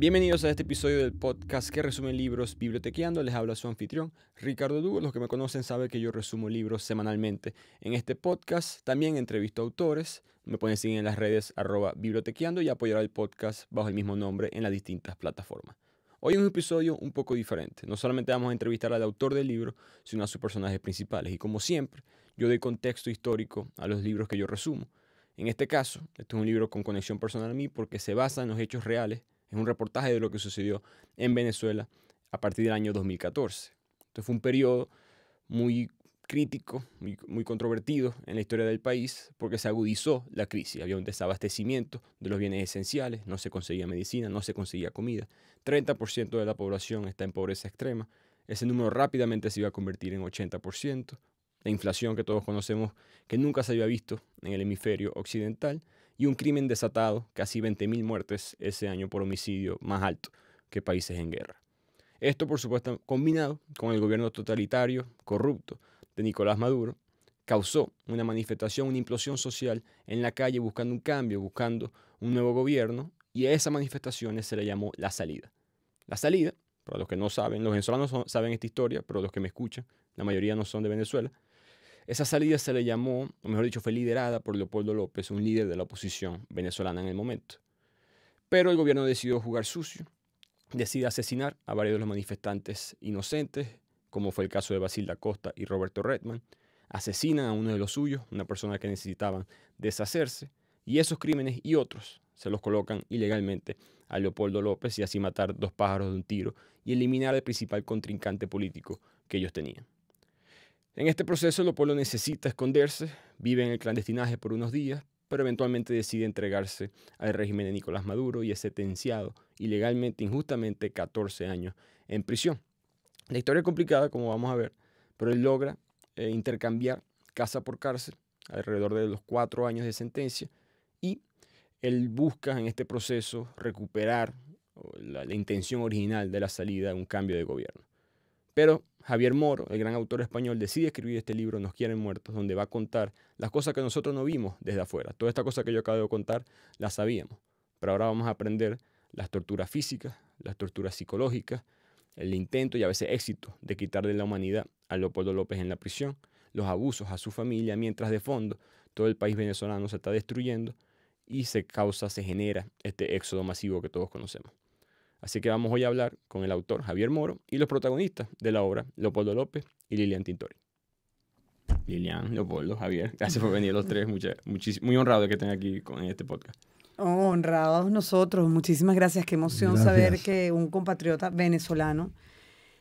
Bienvenidos a este episodio del podcast que resume libros bibliotequeando. Les habla su anfitrión, Ricardo Dugo. Los que me conocen saben que yo resumo libros semanalmente. En este podcast también entrevisto autores. Me pueden seguir en las redes arroba bibliotequeando y apoyar al podcast bajo el mismo nombre en las distintas plataformas. Hoy es un episodio un poco diferente. No solamente vamos a entrevistar al autor del libro, sino a sus personajes principales. Y como siempre, yo doy contexto histórico a los libros que yo resumo. En este caso, este es un libro con conexión personal a mí porque se basa en los hechos reales es un reportaje de lo que sucedió en Venezuela a partir del año 2014. Entonces fue un periodo muy crítico, muy, muy, controvertido en la historia del país, porque se agudizó la crisis. Había un desabastecimiento de los bienes esenciales, no se conseguía medicina, no se conseguía comida. 30% de la población está en pobreza extrema. Ese número rápidamente se iba a convertir en 80%. La inflación que todos conocemos, que nunca se había visto en el hemisferio occidental y un crimen desatado, casi 20.000 muertes ese año por homicidio más alto que países en guerra. Esto, por supuesto, combinado con el gobierno totalitario, corrupto de Nicolás Maduro, causó una manifestación, una implosión social en la calle buscando un cambio, buscando un nuevo gobierno, y a esas manifestaciones se le llamó la salida. La salida, para los que no saben, los venezolanos saben esta historia, pero los que me escuchan, la mayoría no son de Venezuela, esa salida se le llamó, o mejor dicho, fue liderada por Leopoldo López, un líder de la oposición venezolana en el momento. Pero el gobierno decidió jugar sucio, decide asesinar a varios de los manifestantes inocentes, como fue el caso de Basil da Costa y Roberto Redman. Asesinan a uno de los suyos, una persona que necesitaban deshacerse, y esos crímenes y otros se los colocan ilegalmente a Leopoldo López y así matar dos pájaros de un tiro y eliminar al principal contrincante político que ellos tenían. En este proceso, pueblo necesita esconderse, vive en el clandestinaje por unos días, pero eventualmente decide entregarse al régimen de Nicolás Maduro y es sentenciado ilegalmente, injustamente, 14 años en prisión. La historia es complicada, como vamos a ver, pero él logra eh, intercambiar casa por cárcel, alrededor de los cuatro años de sentencia, y él busca en este proceso recuperar la, la intención original de la salida, un cambio de gobierno. Pero Javier Moro, el gran autor español, decide escribir este libro, Nos quieren muertos, donde va a contar las cosas que nosotros no vimos desde afuera. Toda esta cosa que yo acabo de contar, la sabíamos. Pero ahora vamos a aprender las torturas físicas, las torturas psicológicas, el intento y a veces éxito de quitarle la humanidad a Leopoldo López en la prisión, los abusos a su familia, mientras de fondo todo el país venezolano se está destruyendo y se causa, se genera este éxodo masivo que todos conocemos. Así que vamos hoy a hablar con el autor Javier Moro y los protagonistas de la obra, Leopoldo López y Lilian Tintori. Lilian, Leopoldo, Javier, gracias por venir los tres. Mucha, muy honrado de que estén aquí con, este podcast. Oh, honrados nosotros, muchísimas gracias. Qué emoción saber que un compatriota venezolano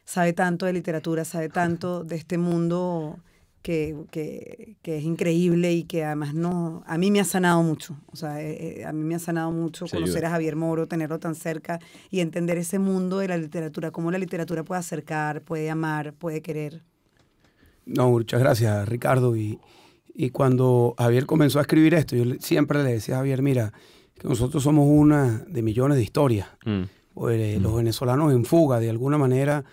sabe tanto de literatura, sabe tanto de este mundo que, que, que, es increíble y que además no, a mí me ha sanado mucho. O sea, eh, eh, a mí me ha sanado mucho conocer a Javier Moro, tenerlo tan cerca y entender ese mundo de la literatura, cómo la literatura puede acercar, puede amar, puede querer. No, muchas gracias, Ricardo. Y, y cuando Javier comenzó a escribir esto, yo siempre le decía a Javier, mira, que nosotros somos una de millones de historias. Mm. Pues, eh, mm. Los venezolanos en fuga, de alguna manera,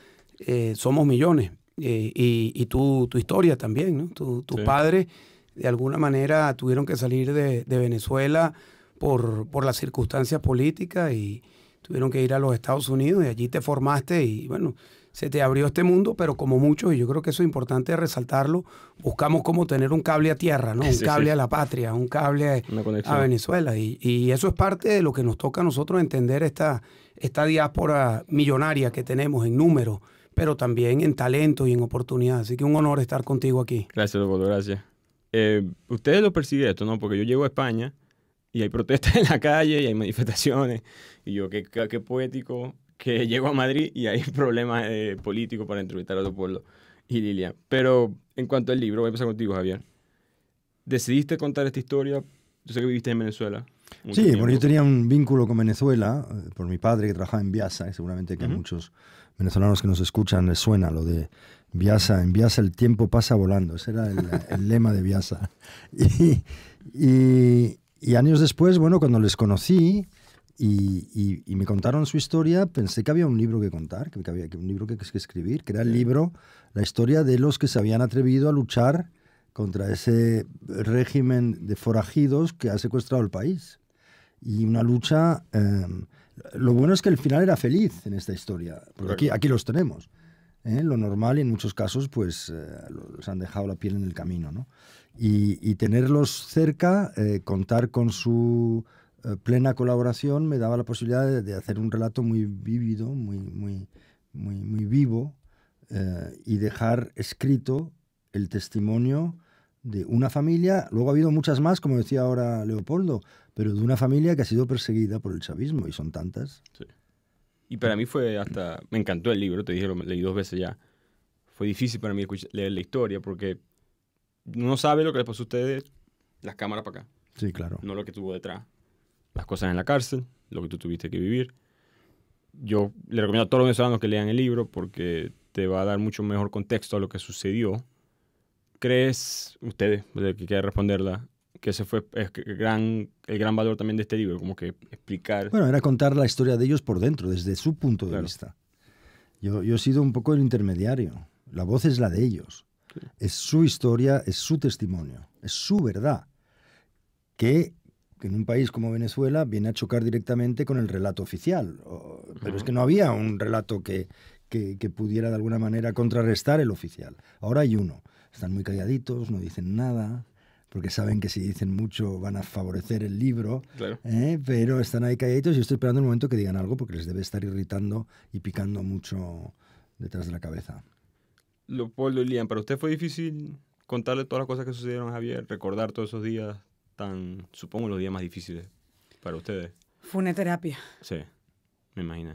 somos millones eh, y, tu, tu, historia también, ¿no? Tus tu padres de alguna manera tuvieron que salir de, Venezuela por, por las circunstancias políticas y tuvieron que ir a los Estados Unidos y allí te formaste y bueno, se te abrió este mundo, pero como muchos, y yo creo que eso es importante resaltarlo, buscamos como tener un cable a tierra, ¿no? Un cable a la patria, un cable a Venezuela. Y, y, eso es parte de lo que nos toca a nosotros entender esta, esta diáspora millonaria que tenemos en número, pero también en talento y en oportunidad. Así que un honor estar contigo aquí. Gracias, doctor, gracias. Eh, ustedes lo perciben esto, ¿no? Porque yo llego a España y hay protestas en la calle y hay manifestaciones. Y yo, qué, qué, poético que llego a Madrid y hay problemas eh, políticos para entrevistar a los pueblo y Lilian. Pero en cuanto al libro, voy a empezar contigo, Javier. ¿Decidiste contar esta historia? Yo sé que viviste en Venezuela. Sí, porque yo tenía un vínculo con Venezuela eh, por mi padre que trabajaba en Viasa, seguramente que muchos venezolanos que nos escuchan les suena lo de Viasa, en Viasa el tiempo pasa volando, ese era el, lema de Viasa. Y, años después, bueno, cuando les conocí y, me contaron su historia, pensé que había un libro que contar, que había un libro que, escribir, que era el libro, la historia de los que se habían atrevido a luchar contra ese régimen de forajidos que ha secuestrado el país. Y una lucha... Em, lo bueno es que el final era feliz en esta historia, porque aquí, aquí los tenemos. ¿eh? Lo normal, y en muchos casos, pues eh, se han dejado la piel en el camino, ¿no? Y, tenerlos cerca, eh, contar con su plena colaboración me daba la posibilidad de, hacer un relato muy vívido, muy, muy, muy, vivo y dejar escrito el testimonio de una familia. Luego ha habido muchas más, como decía ahora Leopoldo, pero de una familia que ha sido perseguida por el chavismo, y son tantas. Y para mí fue hasta, me encantó el libro, te dije, lo leí dos veces ya. Fue difícil para mí leer la historia porque uno sabe lo que le pasó a ustedes, las cámaras para acá. Sí, claro. No lo que tuvo detrás. Las cosas en la cárcel, lo que tú tuviste que vivir. Yo le recomiendo a todos los venezolanos que lean el libro porque te va a dar mucho mejor contexto a lo que sucedió. ¿Crees, ustedes, que quiera responderla, que ese fue el gran, el gran valor también de este libro, como que explicar. Bueno, era contar la historia de ellos por dentro, desde su punto de vista. Yo, he sido un poco el intermediario. La voz es la de ellos. Es su historia, es su testimonio, es su verdad. Que, en un país como Venezuela viene a chocar directamente con el relato oficial. pero es que no había un relato que pudiera de alguna manera contrarrestar el oficial. Ahora hay uno. Están muy calladitos, no dicen nada porque saben que si dicen mucho van a favorecer el libro, ¿eh? pero están ahí calladitos y estoy esperando el momento que digan algo porque les debe estar irritando y picando mucho detrás de la cabeza. Leopoldo y Lian, ¿para usted fue difícil contarle todas las cosas que sucedieron a Javier, recordar todos esos días tan, supongo, los días más difíciles para ustedes? Fue una terapia. Sí, me imagino.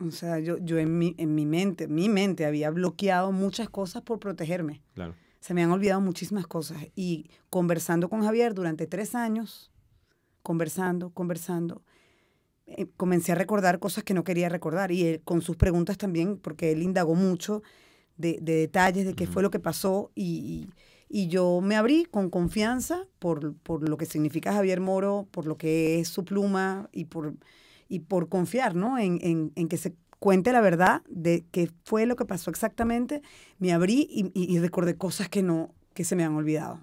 O sea, yo, yo en, mi, en mi mente, mi mente había bloqueado muchas cosas por protegerme. Claro se me han olvidado muchísimas cosas. Y conversando con Javier durante tres años, conversando, conversando, eh, comencé a recordar cosas que no quería recordar. Y con sus preguntas también, porque él indagó mucho de, detalles de qué fue lo que pasó. Y, yo me abrí con confianza por, lo que significa Javier Moro, por lo que es su pluma y por y por confiar ¿no? en, en, en, que se cuente la verdad de qué fue lo que pasó exactamente, me abrí y, recordé cosas que no, que se me han olvidado.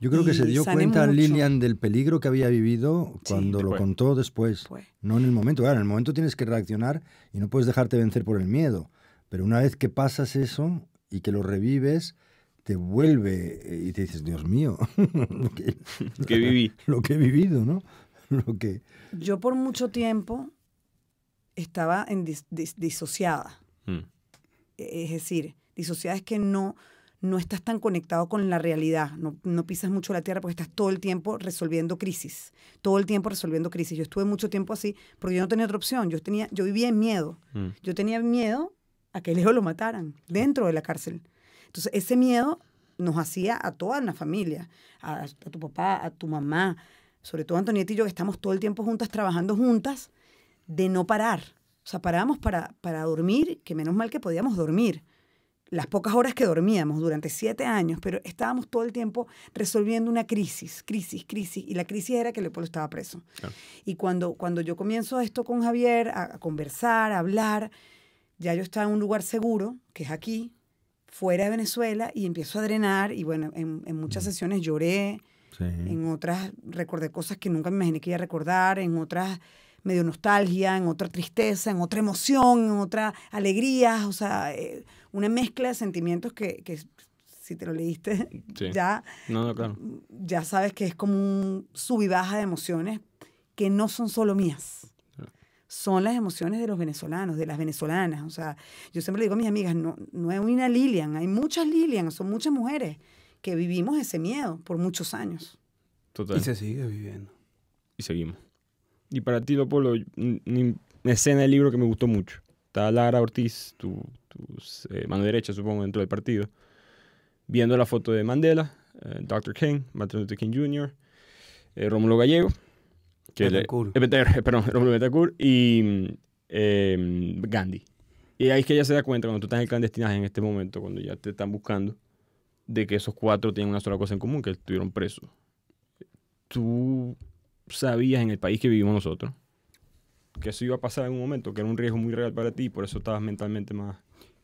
Yo creo que se dio cuenta mucho. Lilian del peligro que había vivido cuando lo contó después. No en el momento. Claro, en el momento tienes que reaccionar y no puedes dejarte vencer por el miedo. Pero una vez que pasas eso y que lo revives, te vuelve eh, y te dices, Dios mío, lo que, viví. Lo que he vivido, ¿no? Lo que... Yo por mucho tiempo estaba en disociada. Mm. E-, es decir, disociada es que no, no estás tan conectado con la realidad, no, pisas mucho la tierra porque estás todo el tiempo resolviendo crisis, todo el tiempo resolviendo crisis. Yo estuve mucho tiempo así porque yo no tenía otra opción, yo, tenía, yo vivía en miedo, mm. yo tenía miedo a que lejos lo mataran dentro de la cárcel. Entonces ese miedo nos hacía a toda la familia, a, tu papá, a tu mamá, sobre todo Antonieta y yo que estamos todo el tiempo juntas, trabajando juntas, de no parar. O sea, parábamos para, para dormir, que menos mal que podíamos dormir. Las pocas horas que dormíamos durante siete años, pero estábamos todo el tiempo resolviendo una crisis, crisis, crisis. Y la crisis era que Leopoldo estaba preso. Y cuando, cuando yo comienzo esto con Javier, a, conversar, a hablar, ya yo estaba en un lugar seguro, que es aquí, fuera de Venezuela y empiezo a drenar y bueno, en, muchas sesiones lloré, en otras recordé cosas que nunca me imaginé que iba a recordar, en otras medio nostalgia, en otra tristeza, en otra emoción, en otra alegría, o sea, eh, una mezcla de sentimientos que, si te lo leíste, ya, ya sabes que es como un sub y baja de emociones que no son solo mías. Ah. Son las emociones de los venezolanos, de las venezolanas. O sea, yo siempre le digo a mis amigas, no, no es una Lilian, hay muchas Lilian, son muchas mujeres que vivimos ese miedo por muchos años. Total. Y se sigue viviendo. Y seguimos. Y para ti, una escena del libro que me gustó mucho. Está Lara Ortiz, tu, eh, mano derecha, supongo, dentro del partido, viendo la foto de Mandela, eh, Dr. King, Martin Luther King Jr., eh, Rómulo Gallego, que perdón, Rómulo Betancourt y Gandhi. Y ahí es que ella se da cuenta, cuando tú estás en el clandestinaje en este momento, cuando ya te están buscando, de que esos cuatro tienen una sola cosa en común, que estuvieron presos. Tú sabías en el país que vivimos nosotros que eso iba a pasar en un momento, que era un riesgo muy real para ti por eso estabas mentalmente más...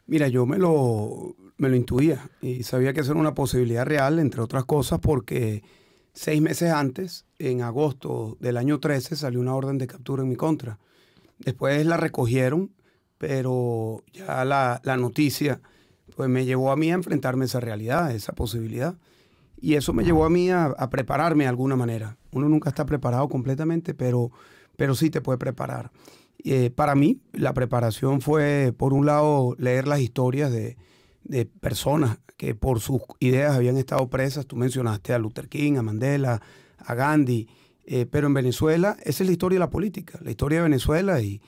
Mira, yo me lo, me lo intuía y sabía que eso era una posibilidad real, entre otras cosas, porque seis meses antes, en agosto del año 13, salió una orden de captura en mi contra. Después la recogieron, pero ya la, la noticia pues me llevó a mí a enfrentarme a esa realidad, a esa posibilidad. Y eso me llevó a mí a, prepararme de alguna manera. Uno nunca está preparado completamente, pero, pero sí te puede preparar. Eh, para mí, la preparación fue, por un lado, leer las historias de, personas que por sus ideas habían estado presas. Tú mencionaste a Luther King, a Mandela, a Gandhi. Eh, pero en Venezuela, esa es la historia de la política, la historia de Venezuela y,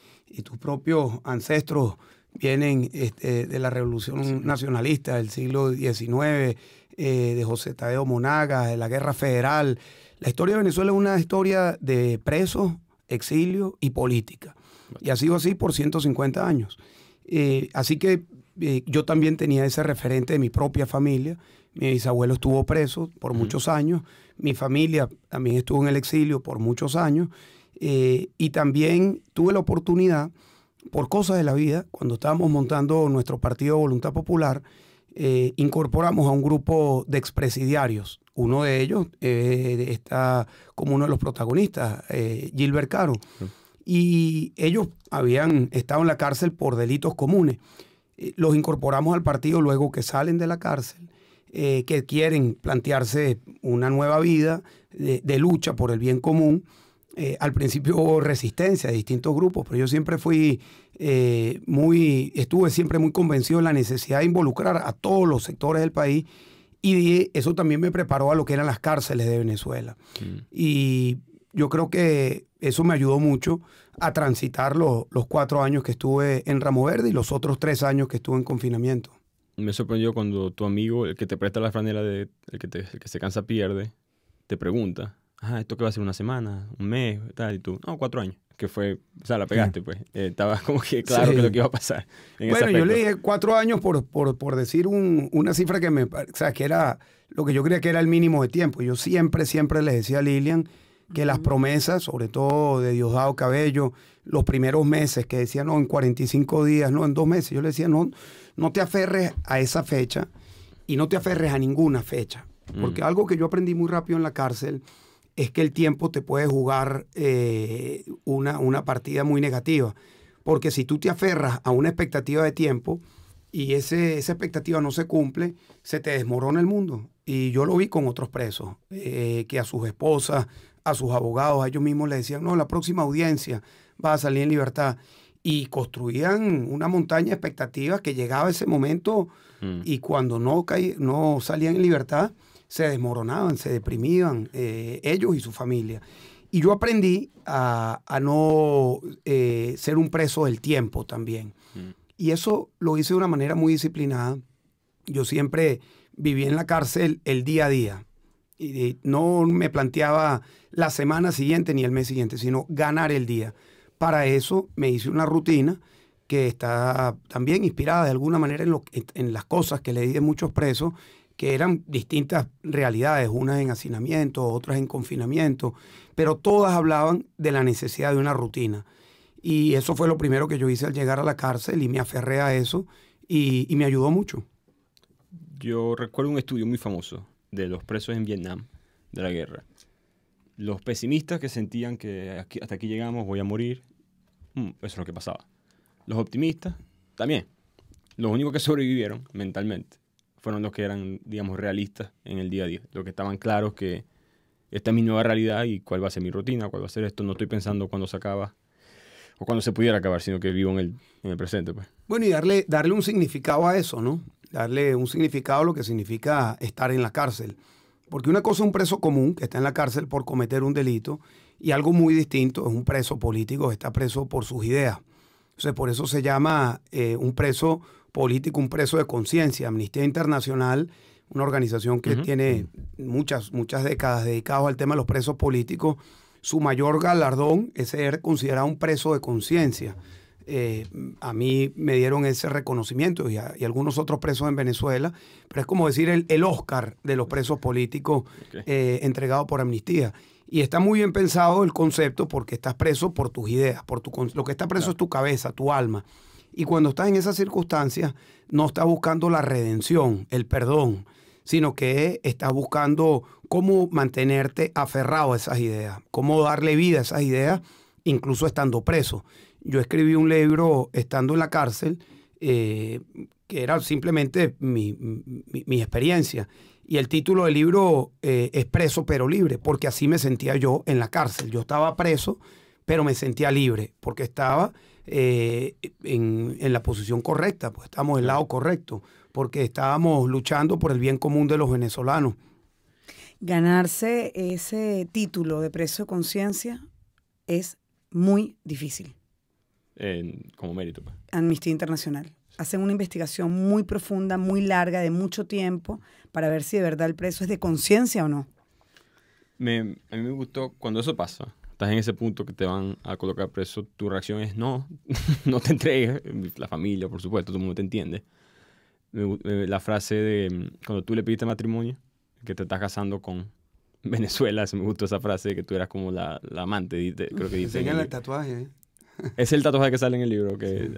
tus propios ancestros vienen este, de la revolución nacionalista del siglo XIX, eh, de José Tadeo Monagas, de la Guerra Federal. La historia de Venezuela es una historia de presos, exilio y política. Y ha sido así por 150 años. Eh, así que eh, yo también tenía ese referente de mi propia familia. Mi bisabuelo estuvo preso por muchos años. Mi familia también estuvo en el exilio por muchos años. y también tuve la oportunidad, por cosas de la vida, cuando estábamos montando nuestro partido Voluntad Popular, eh, incorporamos a un grupo de expresidiarios. Uno de ellos eh, está como uno de los protagonistas, eh, Gilbert Caro. Mm. Y ellos habían estado en la cárcel por delitos comunes. Los incorporamos al partido luego que salen de la cárcel, que quieren plantearse una nueva vida de, de lucha por el bien común. al principio hubo resistencia de distintos grupos, pero yo siempre fui eh, muy, estuve siempre muy convencido de la necesidad de involucrar a todos los sectores del país y eso también me preparó a lo que eran las cárceles de Venezuela. Mm. Y yo creo que eso me ayudó mucho a transitar los, cuatro años que estuve en Ramo Verde y los otros tres años que estuve en confinamiento. Me sorprendió cuando tu amigo, el que te presta la franela, de, el, que te, se cansa pierde, te pregunta, ah, ¿esto qué va a ser una semana, un mes, tal? Y tú, no, cuatro años que fue, o sea, la pegaste, pues. Eh, estaba como que claro que lo que iba a pasar. bueno, yo le dije cuatro años por, por, por decir una cifra que me, o sea, que era lo que yo creía que era el mínimo de tiempo. Yo siempre, siempre le decía a Lilian que las promesas, sobre todo de Diosdado Cabello, los primeros meses, que decían, no, en 45 días, no, en dos meses, yo le decía, no, no te aferres a esa fecha y no te aferres a ninguna fecha. Porque mm. algo que yo aprendí muy rápido en la cárcel es que el tiempo te puede jugar eh, una, partida muy negativa. Porque si tú te aferras a una expectativa de tiempo y esa expectativa no se cumple, se te desmorona el mundo. Y yo lo vi con otros presos, eh, que a sus esposas, a sus abogados, a ellos mismos les decían, no, la próxima audiencia va a salir en libertad. Y construían una montaña de expectativas que llegaba ese momento mm. y cuando no, caí no salían en libertad, se desmoronaban, se deprimían eh, ellos y su familia. Y yo aprendí a, no eh, ser un preso del tiempo también. Mm. Y eso lo hice de una manera muy disciplinada. Yo siempre viví en la cárcel el día a día. Y no me planteaba la semana siguiente ni el mes siguiente, sino ganar el día. Para eso me hice una rutina que está también inspirada de alguna manera en, en las cosas que leí de muchos presos que eran distintas realidades, unas en hacinamiento, otras en confinamiento, pero todas hablaban de la necesidad de una rutina. Y eso fue lo primero que yo hice al llegar a la cárcel y me aferré a eso y, me ayudó mucho. Yo recuerdo un estudio muy famoso de los presos en Vietnam, de la guerra. Los pesimistas que sentían que hasta aquí llegamos, voy a morir, mm, eso es lo que pasaba. Los optimistas, también. Los únicos que sobrevivieron mentalmente fueron los que eran, digamos, realistas en el día a día. Los que estaban claros que esta es mi nueva realidad y cuál va a ser mi rutina, cuál va a ser esto. No estoy pensando cuándo se acaba o cuando se pudiera acabar, sino que vivo en el, presente. Pues. Bueno, y darle, darle un significado a eso, ¿no? Darle un significado a lo que significa estar en la cárcel. Porque una cosa es un preso común que está en la cárcel por cometer un delito y algo muy distinto es un preso político que está preso por sus ideas. Entonces, por eso se llama eh, un preso político, un preso de conciencia. Amnistía Internacional, una organización que tiene mm. muchas, muchas décadas dedicados al tema de los presos políticos, su mayor galardón es ser considerado un preso de conciencia. Eh, a mí me dieron ese reconocimiento y, algunos otros presos en Venezuela, pero es como decir el, Oscar de los presos políticos eh, entregado por amnistía. Y está muy bien pensado el concepto porque estás preso por tus ideas, por tu, lo que está preso es tu cabeza, tu alma. Y cuando estás en esas circunstancias, no estás buscando la redención, el perdón, sino que estás buscando cómo mantenerte aferrado a esas ideas, cómo darle vida a esas ideas, incluso estando preso. Yo escribí un libro estando en la cárcel, eh, que era simplemente mi, experiencia. Y el título del libro eh, es Preso pero libre, porque así me sentía yo en la cárcel. Yo estaba preso, pero me sentía libre, porque estaba eh, en, la posición correcta, pues estamos el lado correcto, porque estábamos luchando por el bien común de los venezolanos. Ganarse ese título de preso de conciencia es muy difícil. como mérito. Pues. Amnistía Internacional hacen una investigación muy profunda, muy larga, de mucho tiempo, para ver si de verdad el preso es de conciencia o no. a mí me gustó cuando eso pasa, estás en ese punto que te van a colocar preso, tu reacción es no, no te entregues. La familia, por supuesto, todo el mundo te entiende. Eh, la frase de mm, cuando tú le pediste matrimonio, que te estás casando con Venezuela, me gustó esa frase que tú eras como la, amante, creo que dice. el, tatuaje. ¿eh? Es el tatuaje que sale en el libro, que,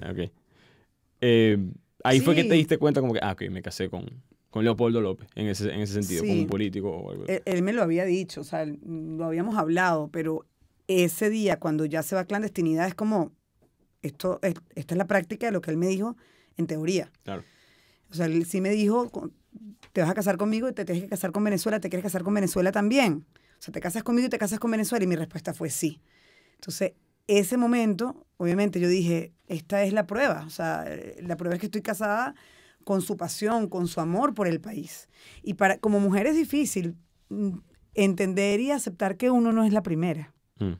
eh, ahí fue que te diste cuenta como que, ah, ok, me casé con, Leopoldo López en ese, en ese sentido, con un político o algo. Él, e, él, me lo había dicho, o sea, lo habíamos hablado, pero ese día, cuando ya se va a clandestinidad, es como, esto, esta es la práctica de lo que él me dijo en teoría. Claro. O sea, él sí me dijo, te vas a casar conmigo y te tienes que casar con Venezuela, te quieres casar con Venezuela también. O sea, te casas conmigo y te casas con Venezuela. Y mi respuesta fue sí. Entonces, ese momento, obviamente yo dije, esta es la prueba. O sea, eh, la prueba es que estoy casada con su pasión, con su amor por el país. Y para como mujer es difícil mm, entender y aceptar que uno no es la primera. Mm.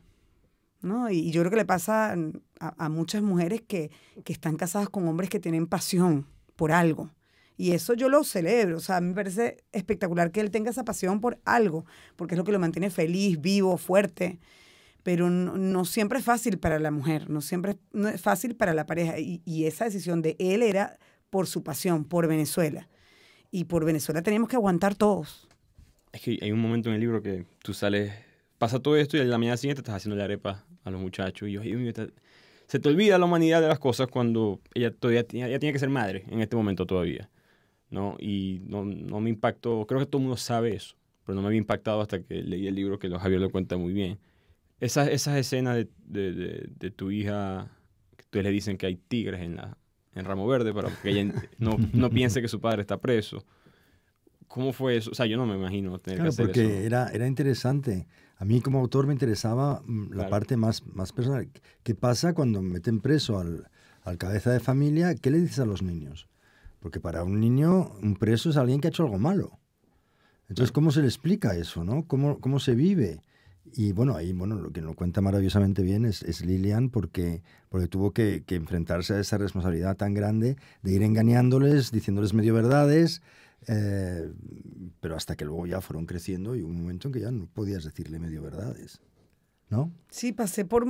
¿No? Y, yo creo que le pasa a, muchas mujeres que, están casadas con hombres que tienen pasión por algo. Y eso yo lo celebro. O sea, a mí me parece espectacular que él tenga esa pasión por algo, porque es lo que lo mantiene feliz, vivo, fuerte. Pero no, siempre es fácil para la mujer, no siempre es fácil para la pareja. Y, y, esa decisión de él era por su pasión, por Venezuela. Y por Venezuela tenemos que aguantar todos. Es que hay un momento en el libro que tú sales pasa todo esto y la mañana siguiente estás haciendo la arepa a los muchachos. Y se te olvida la humanidad de las cosas cuando ella todavía ella tiene que ser madre en este momento todavía. ¿no? Y no, no me impactó, creo que todo el mundo sabe eso, pero no me había impactado hasta que leí el libro que lo Javier lo cuenta muy bien. Esas, esas escenas de, tu hija, que tú le dicen que hay tigres en, la, en Ramo Verde para que ella no, no piense que su padre está preso. ¿Cómo fue eso? O sea, yo no me imagino tener claro, que porque Era, era interesante a mí como autor me interesaba mm, la parte más, más personal. ¿Qué pasa cuando meten preso al, cabeza de familia? ¿Qué le dices a los niños? Porque para un niño, un preso es alguien que ha hecho algo malo. Entonces, ¿cómo se le explica eso? ¿no? ¿Cómo, cómo se vive? Y bueno, ahí bueno, lo que lo cuenta maravillosamente bien es, Lilian porque, porque tuvo que, que, enfrentarse a esa responsabilidad tan grande de ir engañándoles, diciéndoles medio verdades, eh, pero hasta que luego ya fueron creciendo y un momento en que ya no podías decirle medio verdades. ¿No? Sí, pasé por,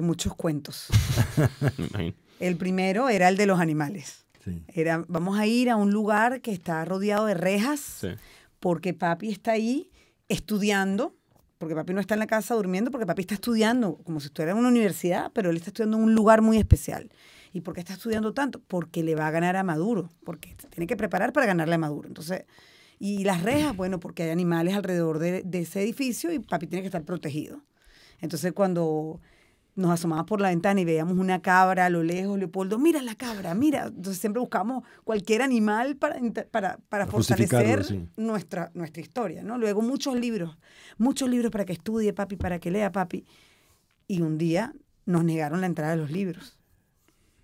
muchos cuentos. el primero era el de los animales. Era, vamos a ir a un lugar que está rodeado de rejas, porque papi está ahí estudiando, porque papi no está en la casa durmiendo, porque papi está estudiando, como si estuviera en una universidad, pero él está estudiando en un lugar muy especial. ¿Y por qué está estudiando tanto? Porque le va a ganar a Maduro, porque tiene que preparar para ganarle a Maduro. Entonces, y las rejas, bueno, porque hay animales alrededor de, ese edificio y papi tiene que estar protegido. Entonces, cuando nos asomábamos por la ventana y veíamos una cabra a lo lejos, Leopoldo, mira la cabra, mira. Entonces siempre buscamos cualquier animal para, para, fortalecer nuestra, nuestra historia, ¿no? Luego muchos libros, muchos libros para que estudie papi, para que lea papi. Y un día nos negaron la entrada de los libros.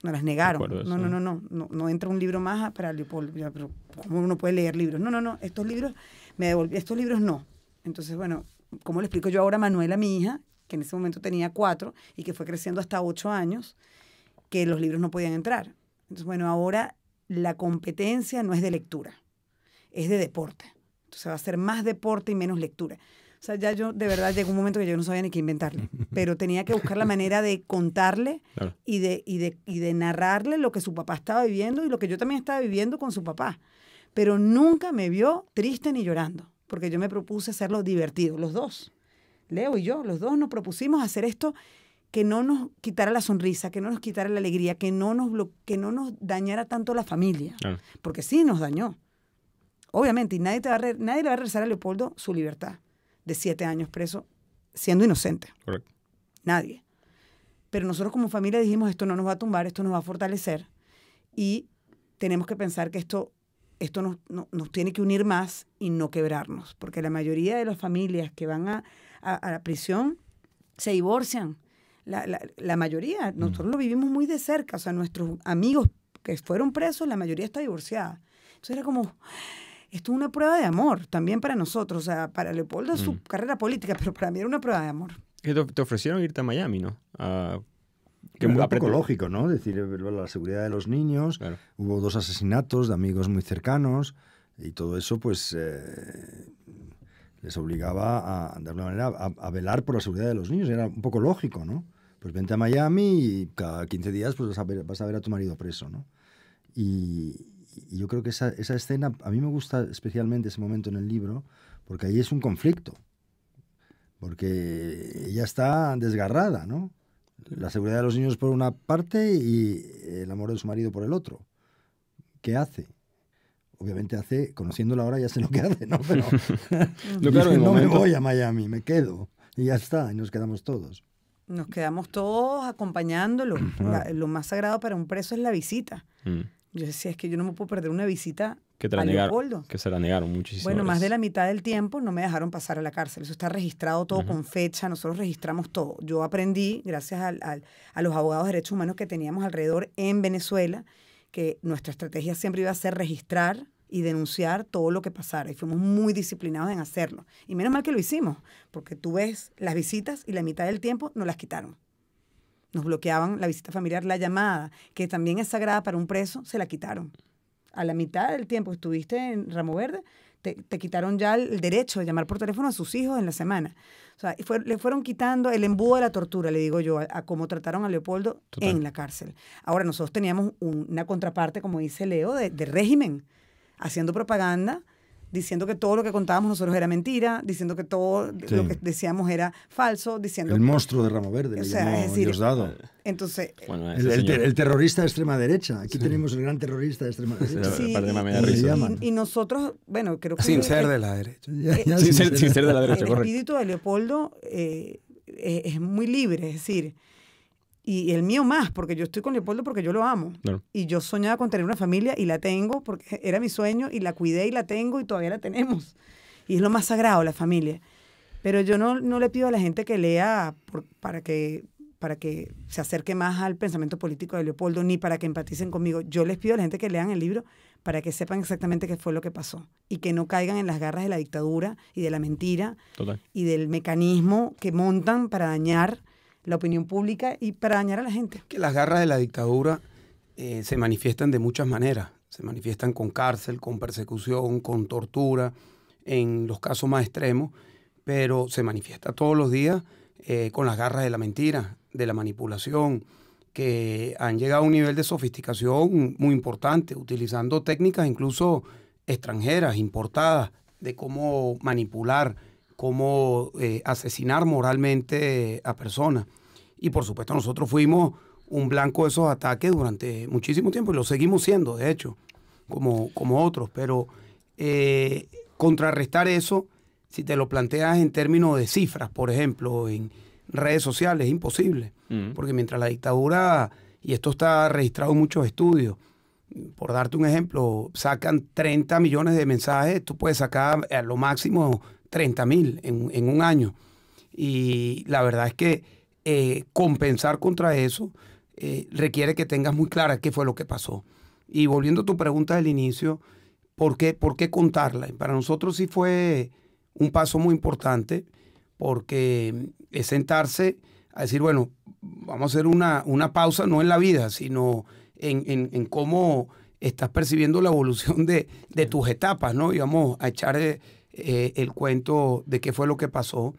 No las negaron. no, no, no, no, no, no, entra un libro más ah, para Leopoldo, pero ¿cómo uno puede leer libros? No, no, no, estos libros, me devolví, estos libros no. Entonces, bueno, ¿cómo le explico yo ahora a Manuela, mi hija, que en ese momento tenía cuatro y que fue creciendo hasta ocho años, que los libros no podían entrar? Entonces, bueno, ahora la competencia no es de lectura, es de deporte. Entonces va a ser más deporte y menos lectura. O sea, ya yo de verdad llegó un momento que yo no sabía ni qué inventarle, pero tenía que buscar la manera de contarle y, de, de, narrarle lo que su papá estaba viviendo y lo que yo también estaba viviendo con su papá. Pero nunca me vio triste ni llorando, porque yo me propuse hacerlo divertido, los dos. Leo y yo, los dos nos propusimos hacer esto que no nos quitara la sonrisa, que no nos quitara la alegría, que no nos, que no nos dañara tanto la familia, porque sí nos dañó. Obviamente, y nadie, te va nadie le va a regresar a Leopoldo su libertad de siete años preso siendo inocente. Correcto. Nadie. Pero nosotros como familia dijimos, esto no nos va a tumbar, esto nos va a fortalecer y tenemos que pensar que esto, esto nos, nos tiene que unir más y no quebrarnos, porque la mayoría de las familias que van a, la prisión se divorcian. La, mayoría, mm. nosotros lo vivimos muy de cerca, o sea, nuestros amigos que fueron presos, la mayoría está divorciada. Entonces era como, esto es una prueba de amor también para nosotros. O sea, para Leopoldo es su mm. carrera política, pero para mí era una prueba de amor. Que te ofrecieron irte a Miami, ¿no? que muy poco lógico, ¿no? Decir eh, la seguridad de los niños, hubo dos asesinatos de amigos muy cercanos y todo eso, pues eh, les obligaba a, de alguna manera, a, velar por la seguridad de los niños. Era un poco lógico, ¿no? Pues vente a Miami y cada 15 días pues, vas, a ver, vas a ver a tu marido preso, ¿no? Y, y yo creo que esa, escena, a mí me gusta especialmente ese momento en el libro, porque ahí es un conflicto, porque ella está desgarrada, ¿no? La seguridad de los niños por una parte y el amor de su marido por el otro. ¿Qué hace? Obviamente hace, conociéndola ahora ya sé lo que hace, ¿no? Pero no, no me voy a Miami, me quedo. Y ya está, y nos quedamos todos. Nos quedamos todos acompañándolo. lo más sagrado para un preso es la visita. Mm. Yo decía, es que yo no me puedo perder una visita que a Que se la negaron muchísimo. Bueno, más de la mitad del tiempo no me dejaron pasar a la cárcel. Eso está registrado todo con fecha, nosotros registramos todo. Yo aprendí, gracias a los abogados de derechos humanos que teníamos alrededor en Venezuela, que nuestra estrategia siempre iba a ser registrar y denunciar todo lo que pasara. Y fuimos muy disciplinados en hacerlo. Y menos mal que lo hicimos, porque tú ves las visitas y la mitad del tiempo nos las quitaron. Nos bloqueaban la visita familiar, la llamada, que también es sagrada para un preso, se la quitaron. A la mitad del tiempo estuviste en Ramo Verde, te, quitaron ya el, derecho de llamar por teléfono a sus hijos en la semana. O sea, le fueron quitando el embudo de la tortura, le digo yo, a, cómo trataron a Leopoldo en la cárcel. Ahora, nosotros teníamos una contraparte, como dice Leo, de, de régimen, haciendo propaganda diciendo que todo lo que contábamos nosotros era mentira, diciendo que todo lo que decíamos era falso, diciendo... El monstruo de Ramo Verde, Entonces, el, terrorista de extrema derecha. Aquí tenemos el gran terrorista de extrema derecha. y, nosotros, bueno, creo que... Sin ser de la derecha. sin, ser, de la derecha, El espíritu de Leopoldo eh, eh, es muy libre, es decir y el mío más, porque yo estoy con Leopoldo porque yo lo amo. Y yo soñaba con tener una familia y la tengo porque era mi sueño y la cuidé y la tengo y todavía la tenemos. Y es lo más sagrado, la familia. Pero yo no, le pido a la gente que lea para, que, para que se acerque más al pensamiento político de Leopoldo ni para que empaticen conmigo. Yo les pido a la gente que lean el libro para que sepan exactamente qué fue lo que pasó y que no caigan en las garras de la dictadura y de la mentira y del mecanismo que montan para dañar la opinión pública y para dañar a la gente. Que las garras de la dictadura eh, se manifiestan de muchas maneras. Se manifiestan con cárcel, con persecución, con tortura, en los casos más extremos, pero se manifiesta todos los días eh, con las garras de la mentira, de la manipulación, que han llegado a un nivel de sofisticación muy importante, utilizando técnicas incluso extranjeras, importadas, de cómo manipular cómo eh, asesinar moralmente a personas. Y por supuesto nosotros fuimos un blanco de esos ataques durante muchísimo tiempo y lo seguimos siendo, de hecho, como, como otros. Pero eh, contrarrestar eso, si te lo planteas en términos de cifras, por ejemplo, en redes sociales, es imposible. Porque mientras la dictadura, y esto está registrado en muchos estudios, por darte un ejemplo, sacan 30 millones de mensajes, tú puedes sacar a lo máximo 30 mil en, un año. Y la verdad es que eh, compensar contra eso eh, requiere que tengas muy clara qué fue lo que pasó. Y volviendo a tu pregunta del inicio, ¿por qué, por qué contarla? Para nosotros sí fue un paso muy importante porque es sentarse a decir, bueno, vamos a hacer una, una pausa, no en la vida, sino en, cómo estás percibiendo la evolución de, de, tus etapas, ¿no? Y vamos a echar eh, eh, el cuento de qué fue lo que pasó.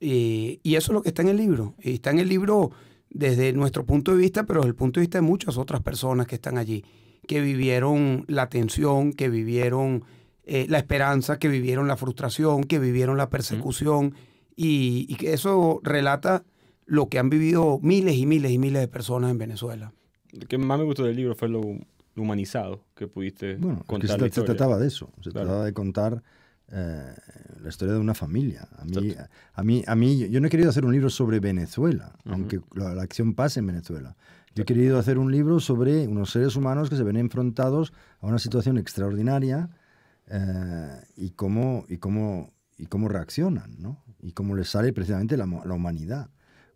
Eh, y, eso es lo que está en el libro. Y está en el libro desde nuestro punto de vista, pero desde el punto de vista de muchas otras personas que están allí, que vivieron la tensión, que vivieron eh, la esperanza, que vivieron la frustración, que vivieron la persecución. Y, que eso relata lo que han vivido miles y miles y miles de personas en Venezuela. Lo que más me gustó del libro fue lo humanizado que pudiste contar. se, trataba de eso, se trataba de contar eh, la historia de una familia. A mí, a, mí, a mí, yo no he querido hacer un libro sobre Venezuela, aunque la, acción pase en Venezuela. Yo he querido hacer un libro sobre unos seres humanos que se ven enfrentados a una situación extraordinaria eh, y, cómo, y, cómo, y cómo reaccionan, ¿no? Y cómo les sale precisamente la, la humanidad.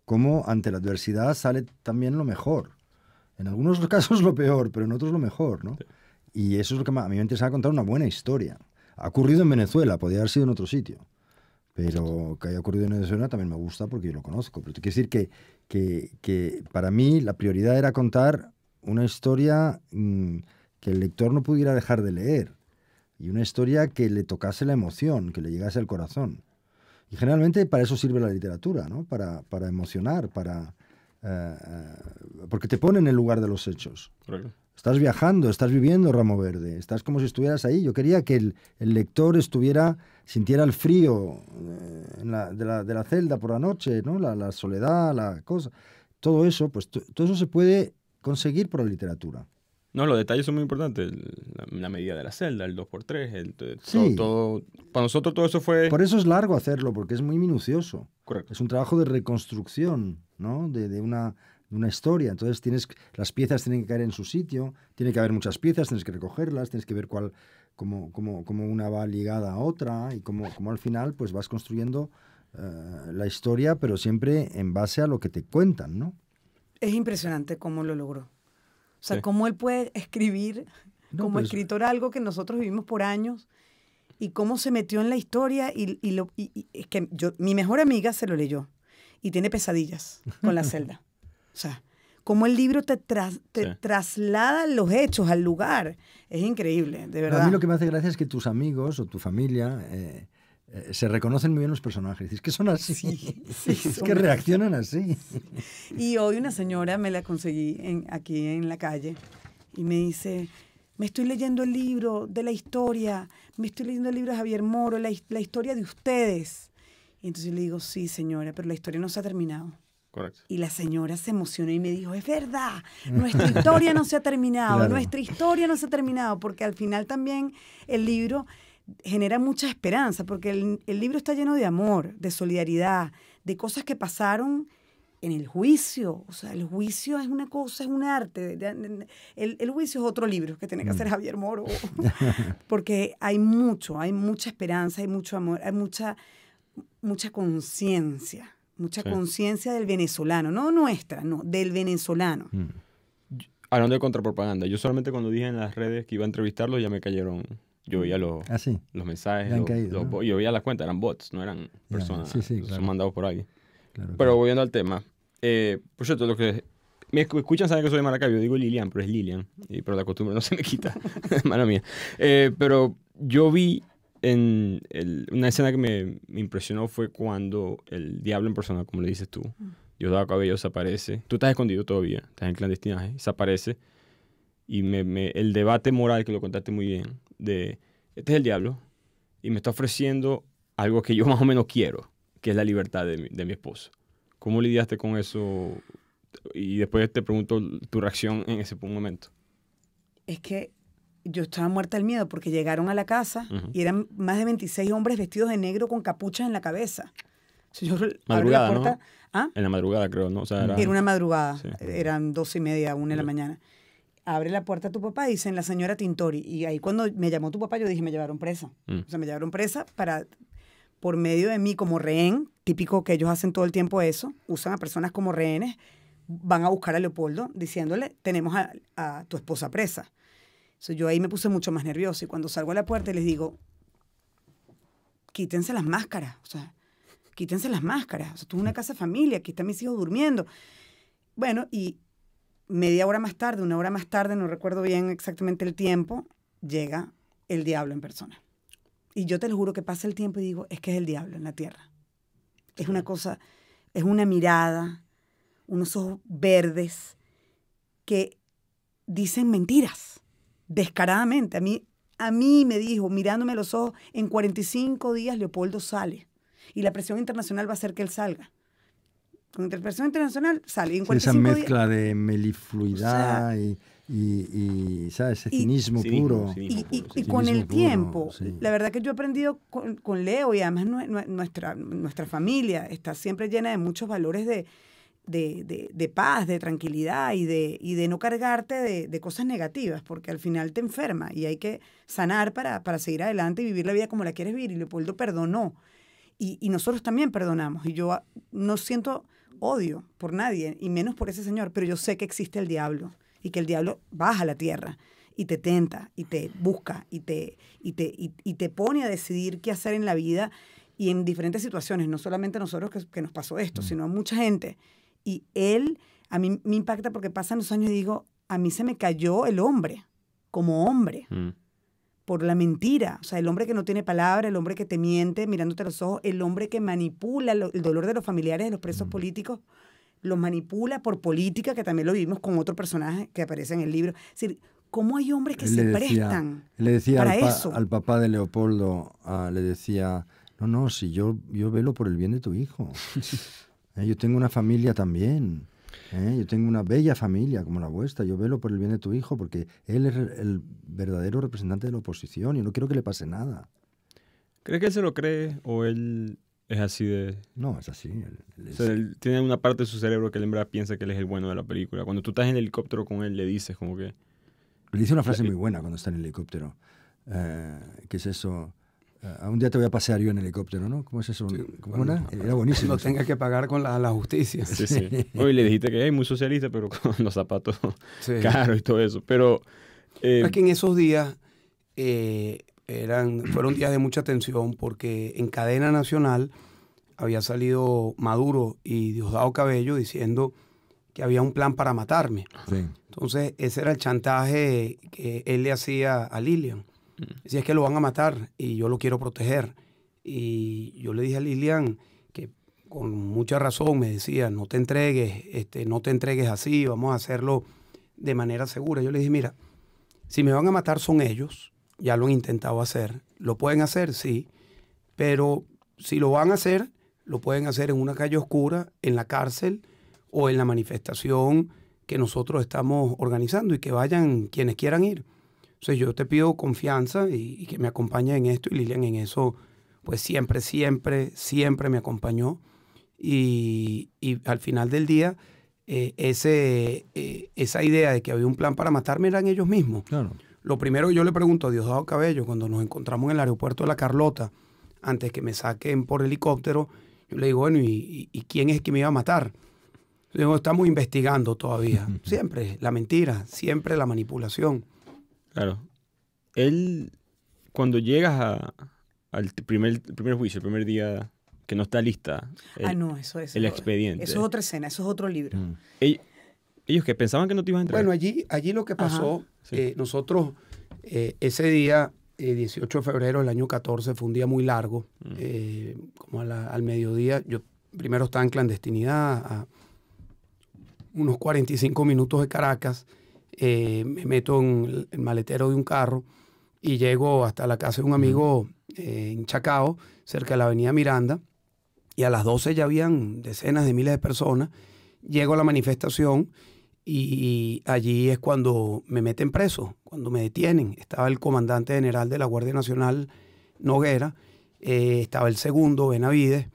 Cómo ante la adversidad sale también lo mejor. En algunos casos lo peor, pero en otros lo mejor, ¿no? Y eso es lo que a mí me interesa contar una buena historia. Ha ocurrido en Venezuela, podría haber sido en otro sitio. Pero que haya ocurrido en Venezuela también me gusta porque yo lo conozco. Pero te quiero decir que, que, para mí la prioridad era contar una historia mm, que el lector no pudiera dejar de leer. Y una historia que le tocase la emoción, que le llegase al corazón. Y generalmente para eso sirve la literatura, ¿no? Para, emocionar, para... Eh, eh, porque te pone en el lugar de los hechos. Estás viajando, estás viviendo Ramo Verde, estás como si estuvieras ahí. Yo quería que el, lector estuviera, sintiera el frío eh, de, la, celda por la noche, ¿no? La, soledad, la cosa. Todo eso, pues todo eso se puede conseguir por la literatura. No, los detalles son muy importantes. La, medida de la celda, el 2x3, sí. todo, Para nosotros todo eso fue... Por eso es largo hacerlo, porque es muy minucioso. Correcto. Es un trabajo de reconstrucción, ¿no? de una una historia. Entonces tienes las piezas tienen que caer en su sitio, tiene que haber muchas piezas, tienes que recogerlas, tienes que ver cuál cómo, cómo, una va ligada a otra y cómo, cómo al final pues vas construyendo eh, la historia, pero siempre en base a lo que te cuentan, ¿no? Es impresionante cómo lo logró. O sea, cómo él puede escribir como pues, escritor algo que nosotros vivimos por años y cómo se metió en la historia y, lo, es que yo, mi mejor amiga se lo leyó y tiene pesadillas con la celda. O sea, cómo el libro te, traslada los hechos al lugar. Es increíble, de verdad. a mí lo que me hace gracia es que tus amigos o tu familia eh, eh, se reconocen muy bien los personajes. Es que son así. es que reaccionan así. Y hoy una señora me la conseguí aquí en la calle y me dice, me estoy leyendo el libro de la historia, me estoy leyendo el libro de Javier Moro, la, la historia de ustedes. Y entonces le digo, sí, señora, pero la historia no se ha terminado. Y la señora se emocionó y me dijo, es verdad, nuestra historia no se ha terminado, nuestra historia no se ha terminado, porque al final también el libro genera mucha esperanza, porque el, libro está lleno de amor, de solidaridad, de cosas que pasaron en el juicio. O sea, el juicio es una cosa, es un arte. El, el juicio es otro libro que tiene que mm. hacer Javier Moro. Porque hay mucho, hay mucha esperanza, hay mucho amor, hay mucha, mucha conciencia mucha conciencia del venezolano, no nuestra, no, del venezolano. Mm. Hablando de contrapropaganda, yo solamente cuando dije en las redes que iba a entrevistarlo ya me cayeron, yo veía los, ah, los mensajes, yo veía las cuentas, eran bots, no eran personas, son mandados por ahí. pero volviendo al tema, eh, por cierto, lo que me escuchan, saben que soy de yo digo Lilian, pero es Lilian, pero la costumbre no se me quita, mano mía. Eh, pero yo vi en una escena que me, impresionó fue cuando el diablo en persona, como le dices tú, mm. Diosdado Cabello aparece, Tú estás escondido todavía, estás en clandestinaje, ¿eh? desaparece. Y el debate moral, que lo contaste muy bien, de este es el diablo y me está ofreciendo algo que yo más o menos quiero, que es la libertad de mi, de mi esposo. ¿Cómo lidiaste con eso? Y después te pregunto tu reacción en ese momento. Es que yo estaba muerta del miedo porque llegaron a la casa y eran más de 26 hombres vestidos de negro con capuchas en la cabeza. señor madrugada, la puerta, ¿no? ¿Ah? En la madrugada, creo, ¿no? era... una madrugada, eran dos y media, una de la mañana. Abre la puerta a tu papá, y dicen la señora Tintori. Y ahí cuando me llamó tu papá, yo dije, me llevaron presa. Mm. O sea, me llevaron presa para, por medio de mí como rehén, típico que ellos hacen todo el tiempo eso, usan a personas como rehenes, van a buscar a Leopoldo diciéndole, tenemos a tu esposa presa. So, yo ahí me puse mucho más nervioso y cuando salgo a la puerta les digo, quítense las máscaras, o sea, quítense las máscaras, o es una casa de familia, aquí están mis hijos durmiendo. Bueno, y media hora más tarde, una hora más tarde, no recuerdo bien exactamente el tiempo, llega el diablo en persona. Y yo te lo juro que pasa el tiempo y digo, es que es el diablo en la tierra. Es una cosa, es una mirada, unos ojos verdes que dicen mentiras descaradamente. A mí, a mí me dijo, mirándome los ojos, en 45 días Leopoldo sale. Y la presión internacional va a hacer que él salga. Con la presión internacional sale. En esa mezcla de melifluidad y, y, ¿sabes? Ese cinismo puro. y, con el tiempo, la verdad que yo he aprendido con, con Leo y además nuestra, nuestra familia está siempre llena de muchos valores de, de, paz, de tranquilidad y de, y de no cargarte de, cosas negativas, porque al final te enferma y hay que sanar para, para seguir adelante y vivir la vida como la quieres vivir. Y Leopoldo perdonó. Y, nosotros también perdonamos. Y yo ah, no siento odio por nadie, y menos por ese señor, pero yo sé que existe el diablo y que el diablo baja a la tierra y te tenta y te busca y te, y te, y, te pone a decidir qué hacer en la vida y en diferentes situaciones, no solamente a nosotros que, que nos pasó esto, mm. sino a mucha gente. Y él, a mí me impacta porque pasan los años y digo, a mí se me cayó el hombre, como hombre, mm. por la mentira. O sea, el hombre que no tiene palabra, el hombre que te miente mirándote a los ojos, el hombre que manipula el dolor de los familiares de los presos mm. políticos, los manipula por política, que también lo vimos con otro personaje que aparece en el libro. Es decir, ¿cómo hay hombres que se prestan le decía para al eso? Al papá de Leopoldo ah, le decía, no, no, si yo, yo velo por el bien de tu hijo. Eh, yo tengo una familia también. Eh, yo tengo una bella familia como la vuestra. Yo velo por el bien de tu hijo porque él es el verdadero representante de la oposición y no quiero que le pase nada. ¿Cree que él se lo cree o él es así de...? No, es así. tiene una parte de su cerebro que él en piensa que él es el bueno de la película. Cuando tú estás en el helicóptero con él, le dices como que... Le dice una frase eh, muy buena cuando está en el helicóptero. Eh, ¿Qué es eso? Eh, un día te voy a pasear yo en helicóptero, ¿no? ¿Cómo es eso? era? buenísimo. No tengas que pagar con la, justicia. Sí, sí. Hoy le dijiste que es muy socialista, pero con los zapatos caros y todo eso. Eh, pero. es que en esos días eh, eran, fueron días de mucha tensión porque en cadena nacional había salido Maduro y Diosdado Cabello diciendo que había un plan para matarme. Entonces, ese era el chantaje que él le hacía a Lilian. Si es que lo van a matar y yo lo quiero proteger. Y yo le dije a Lilian que con mucha razón me decía, no te entregues, este, no te entregues así, vamos a hacerlo de manera segura. Yo le dije, mira, si me van a matar son ellos, ya lo han intentado hacer. ¿Lo pueden hacer? Sí. Pero si lo van a hacer, lo pueden hacer en una calle oscura, en la cárcel o en la manifestación que nosotros estamos organizando y que vayan quienes quieran ir. O yo te pido confianza y, que me acompañes en esto. Y Lilian en eso, pues siempre, siempre, siempre me acompañó. Y, al final del día, eh, eh, esa idea de que había un plan para matarme eran ellos mismos. Claro. Lo primero que yo le pregunto a Diosdado Cabello, cuando nos encontramos en el aeropuerto de La Carlota, antes que me saquen por helicóptero, yo le digo, bueno, ¿y, quién es que me iba a matar? Yo digo, estamos investigando todavía. Siempre la mentira, siempre la manipulación. Claro. Él, cuando llegas al primer, primer juicio, el primer día que no está lista. Ah, eh, el, expediente. Eso es otra escena, eso es otro libro. Mm. Ellos, que pensaban que no te iban a entrar. Bueno, allí, allí lo que pasó, eh, nosotros eh, ese día, 18 de febrero del año 14, fue un día muy largo, mm. como al mediodía, yo primero estaba en clandestinidad, a unos 45 minutos de Caracas, eh, me meto en el maletero de un carro y llego hasta la casa de un amigo eh, en Chacao, cerca de la avenida Miranda, y a las 12 ya habían decenas de miles de personas. Llego a la manifestación y allí es cuando me meten preso, cuando me detienen. Estaba el comandante general de la Guardia Nacional, Noguera, eh, estaba el segundo, Benavides,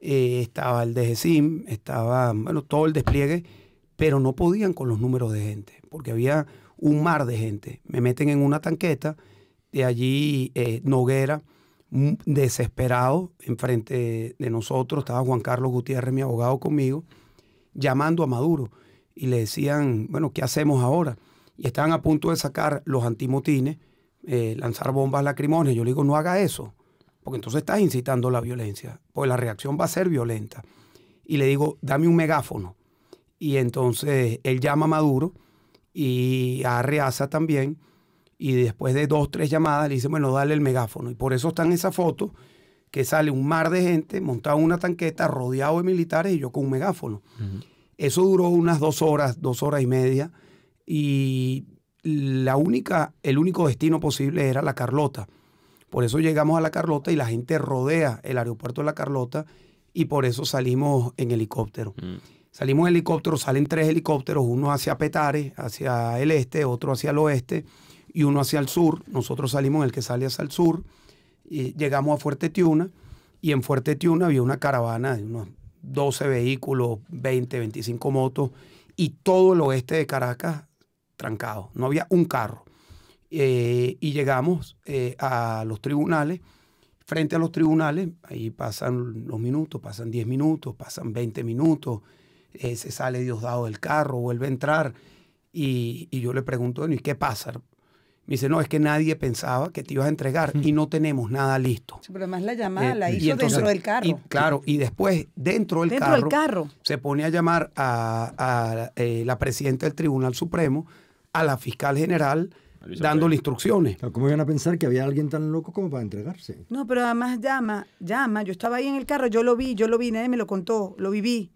estaba el DGCIM, estaba, bueno, todo el despliegue pero no podían con los números de gente, porque había un mar de gente. Me meten en una tanqueta, de allí eh, Noguera, desesperado, enfrente de nosotros, estaba Juan Carlos Gutiérrez, mi abogado, conmigo, llamando a Maduro. Y le decían, bueno, ¿qué hacemos ahora? Y estaban a punto de sacar los antimotines, eh, lanzar bombas lacrimógenas. Yo le digo, no haga eso, porque entonces estás incitando la violencia, porque la reacción va a ser violenta. Y le digo, dame un megáfono. Y entonces él llama a Maduro y a Reaza también. Y después de dos, tres llamadas le dice, bueno, dale el megáfono. Y por eso está en esa foto que sale un mar de gente montado en una tanqueta, rodeado de militares y yo con un megáfono. Eso duró unas dos horas, dos horas y media. Y la única, el único destino posible era la Carlota. Por eso llegamos a la Carlota y la gente rodea el aeropuerto de la Carlota y por eso salimos en helicóptero. Mm. Salimos en helicóptero, salen tres helicópteros, uno hacia Petare, hacia el este, otro hacia el oeste y uno hacia el sur. Nosotros salimos el que sale hacia el sur. Y llegamos a Fuerte Tiuna y en Fuerte Tiuna había una caravana de unos 12 vehículos, 20, 25 motos y todo el oeste de Caracas trancado. No había un carro. Eh, y llegamos eh, a los tribunales. Frente a los tribunales, ahí pasan los minutos, pasan 10 minutos, pasan 20 minutos. Eh, se sale Diosdado del carro, vuelve a entrar. Y, yo le pregunto, ¿y qué pasa? Me dice, no, es que nadie pensaba que te ibas a entregar y no tenemos nada listo. pero además la llamada eh, la hizo dentro del carro. claro, y después, dentro del, carro, carro, se pone a llamar a, eh, la presidenta del Tribunal Supremo, a la fiscal general, dándole instrucciones. ¿Cómo iban a pensar que había alguien tan loco como para entregarse? No, pero además llama, llama. Yo estaba ahí en el carro, yo lo vi, yo lo vi, nadie me lo contó, lo viví.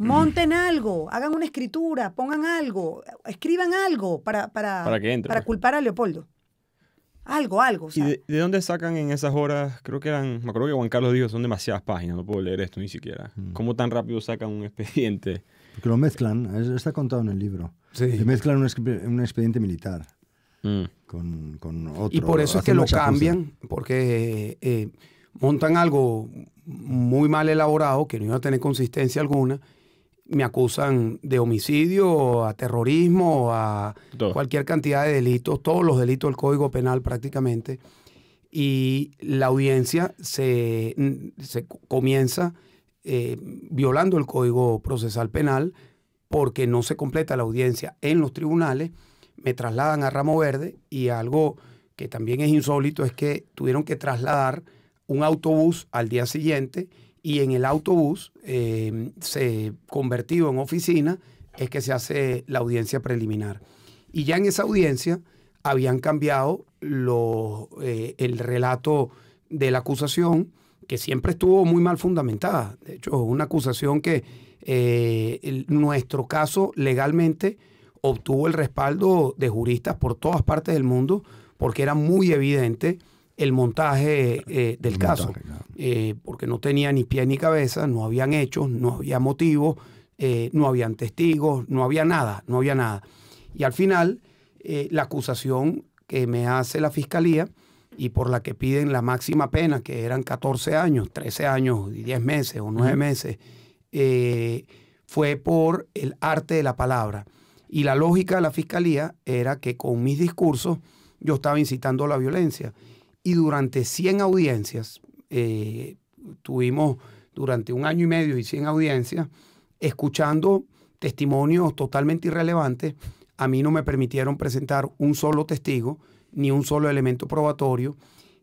Monten algo, hagan una escritura, pongan algo, escriban algo para, para, pues. culpar a Leopoldo. Algo, algo. ¿Y de, dónde sacan en esas horas? Creo que eran, me acuerdo que Juan Carlos dijo, son demasiadas páginas, no puedo leer esto ni siquiera. Mm. ¿Cómo tan rápido sacan un expediente? Porque lo mezclan, está contado en el libro. Sí. mezclan un, expediente militar mm. con, con, otro. Y por eso es que lo cambian, porque eh, montan algo muy mal elaborado, que no iba a tener consistencia alguna, me acusan de homicidio, a terrorismo, a cualquier cantidad de delitos, todos los delitos del Código Penal prácticamente. Y la audiencia se, comienza eh, violando el Código Procesal Penal porque no se completa la audiencia en los tribunales, me trasladan a Ramo Verde y algo que también es insólito es que tuvieron que trasladar un autobús al día siguiente y en el autobús em, se convertido en oficina es que se hace la audiencia preliminar. Y ya en esa audiencia habían cambiado lo, eh, el relato de la acusación, que siempre estuvo muy mal fundamentada. De hecho, una acusación que eh, nuestro caso legalmente obtuvo el respaldo de juristas por todas partes del mundo, porque era muy evidente el montaje eh, del caso, eh, porque no tenía ni pie ni cabeza, no habían hechos, no había motivos, eh, no habían testigos, no había nada, no había nada. Y al final, la acusación que me hace la fiscalía y por la que piden la máxima pena, que eran 14 años, 13 años, 10 meses o 9 meses, fue por el arte de la palabra. Y la lógica de la fiscalía era que con mis discursos yo estaba incitando a la violencia y durante 100 audiencias, eh, tuvimos durante un año y medio y 100 audiencias, escuchando testimonios totalmente irrelevantes, a mí no me permitieron presentar un solo testigo ni un solo elemento probatorio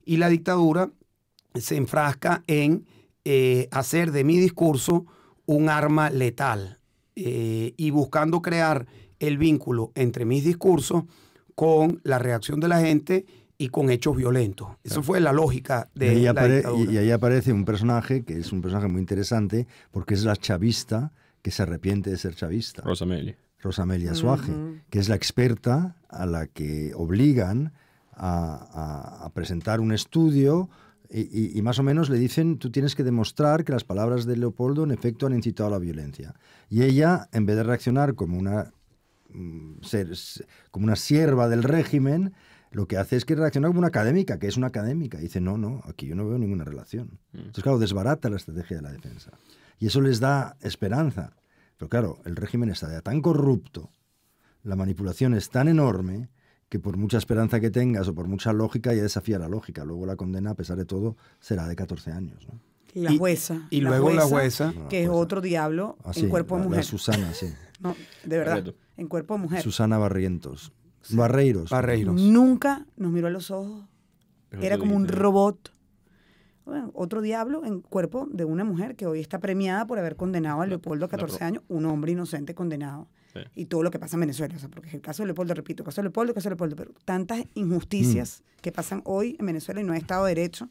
y la dictadura se enfrasca en eh, hacer de mi discurso un arma letal eh, y buscando crear el vínculo entre mis discursos con la reacción de la gente y con hechos violentos. Eso fue la lógica de y ahí, aparece un personaje que es un personaje muy interesante porque es la chavista que se arrepiente de ser chavista. Rosamelia. Rosamelia Suaje, que es la experta a la que obligan a, presentar un estudio y, más o menos le dicen, tú tienes que demostrar que las palabras de Leopoldo en efecto han incitado a la violencia. Y ella, en vez de reaccionar como una, mm, como una sierva del régimen, lo que hace es que reacciona como una académica, que es una académica. Y dice, no, no, aquí yo no veo ninguna relación. Mm. Entonces, claro, desbarata la estrategia de la defensa. Y eso les da esperanza. Pero claro, el régimen está ya tan corrupto, la manipulación es tan enorme, que por mucha esperanza que tengas o por mucha lógica, ya desafía la lógica. Luego la condena, a pesar de todo, será de 14 años. ¿no? La huesa. Y, luego la huesa. Que es otro diablo ah, en cuerpo de mujer. Susana, sí. no, de verdad. En cuerpo de mujer. Susana Barrientos. Barreiros. Barreiros. Nunca nos miró a los ojos. Era como un robot. otro diablo en cuerpo de una mujer que hoy está premiada por haber condenado a Leopoldo a 14 años, un hombre inocente condenado. Y todo lo que pasa en Venezuela, porque es el caso de Leopoldo, repito, el caso de Leopoldo, el caso de Leopoldo, pero tantas injusticias mm. que pasan hoy en Venezuela y no hay Estado de Derecho,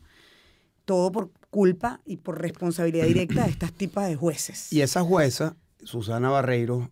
todo por culpa y por responsabilidad directa de estas tipas de jueces. Y esa jueza, Susana Barreiro,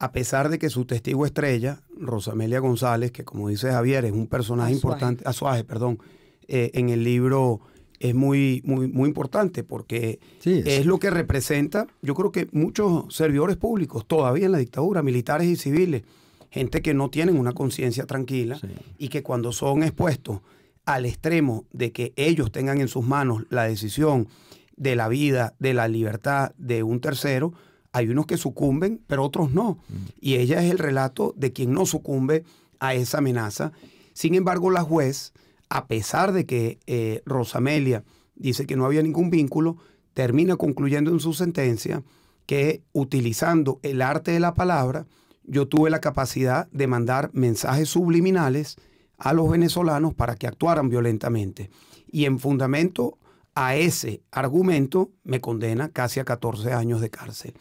a pesar de que su testigo estrella, Rosamelia González, que como dice Javier, es un personaje importante, importante, suaje, perdón, eh, en el libro es muy, muy, muy importante porque es. lo que representa, yo creo que muchos servidores públicos todavía en la dictadura, militares y civiles, gente que no tienen una conciencia tranquila y que cuando son expuestos al extremo de que ellos tengan en sus manos la decisión de la vida, de la libertad de un tercero, hay unos que sucumben, pero otros no. Mm. Y ella es el relato de quien no sucumbe a esa amenaza. Sin embargo, la juez, a pesar de que eh, Rosamelia dice que no había ningún vínculo, termina concluyendo en su sentencia que utilizando el arte de la palabra, yo tuve la capacidad de mandar mensajes subliminales a los venezolanos para que actuaran violentamente. Y en fundamento a ese argumento me condena casi a 14 años de cárcel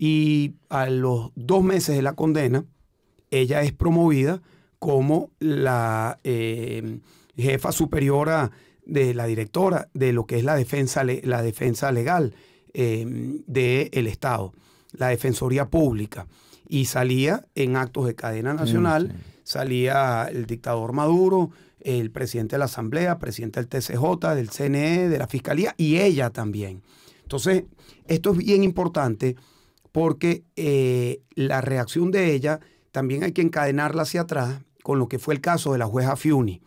y a los dos meses de la condena, ella es promovida como la eh, jefa superiora de la directora de lo que es la defensa, la defensa legal em, del Estado, la Defensoría Pública. Y salía en actos de cadena mm, nacional, salía el dictador Maduro, el presidente de la Asamblea, presidente del TCJ, del CNE, de la Fiscalía y ella también. Entonces, esto es bien importante porque eh, la reacción de ella también hay que encadenarla hacia atrás con lo que fue el caso de la jueza Fiuni.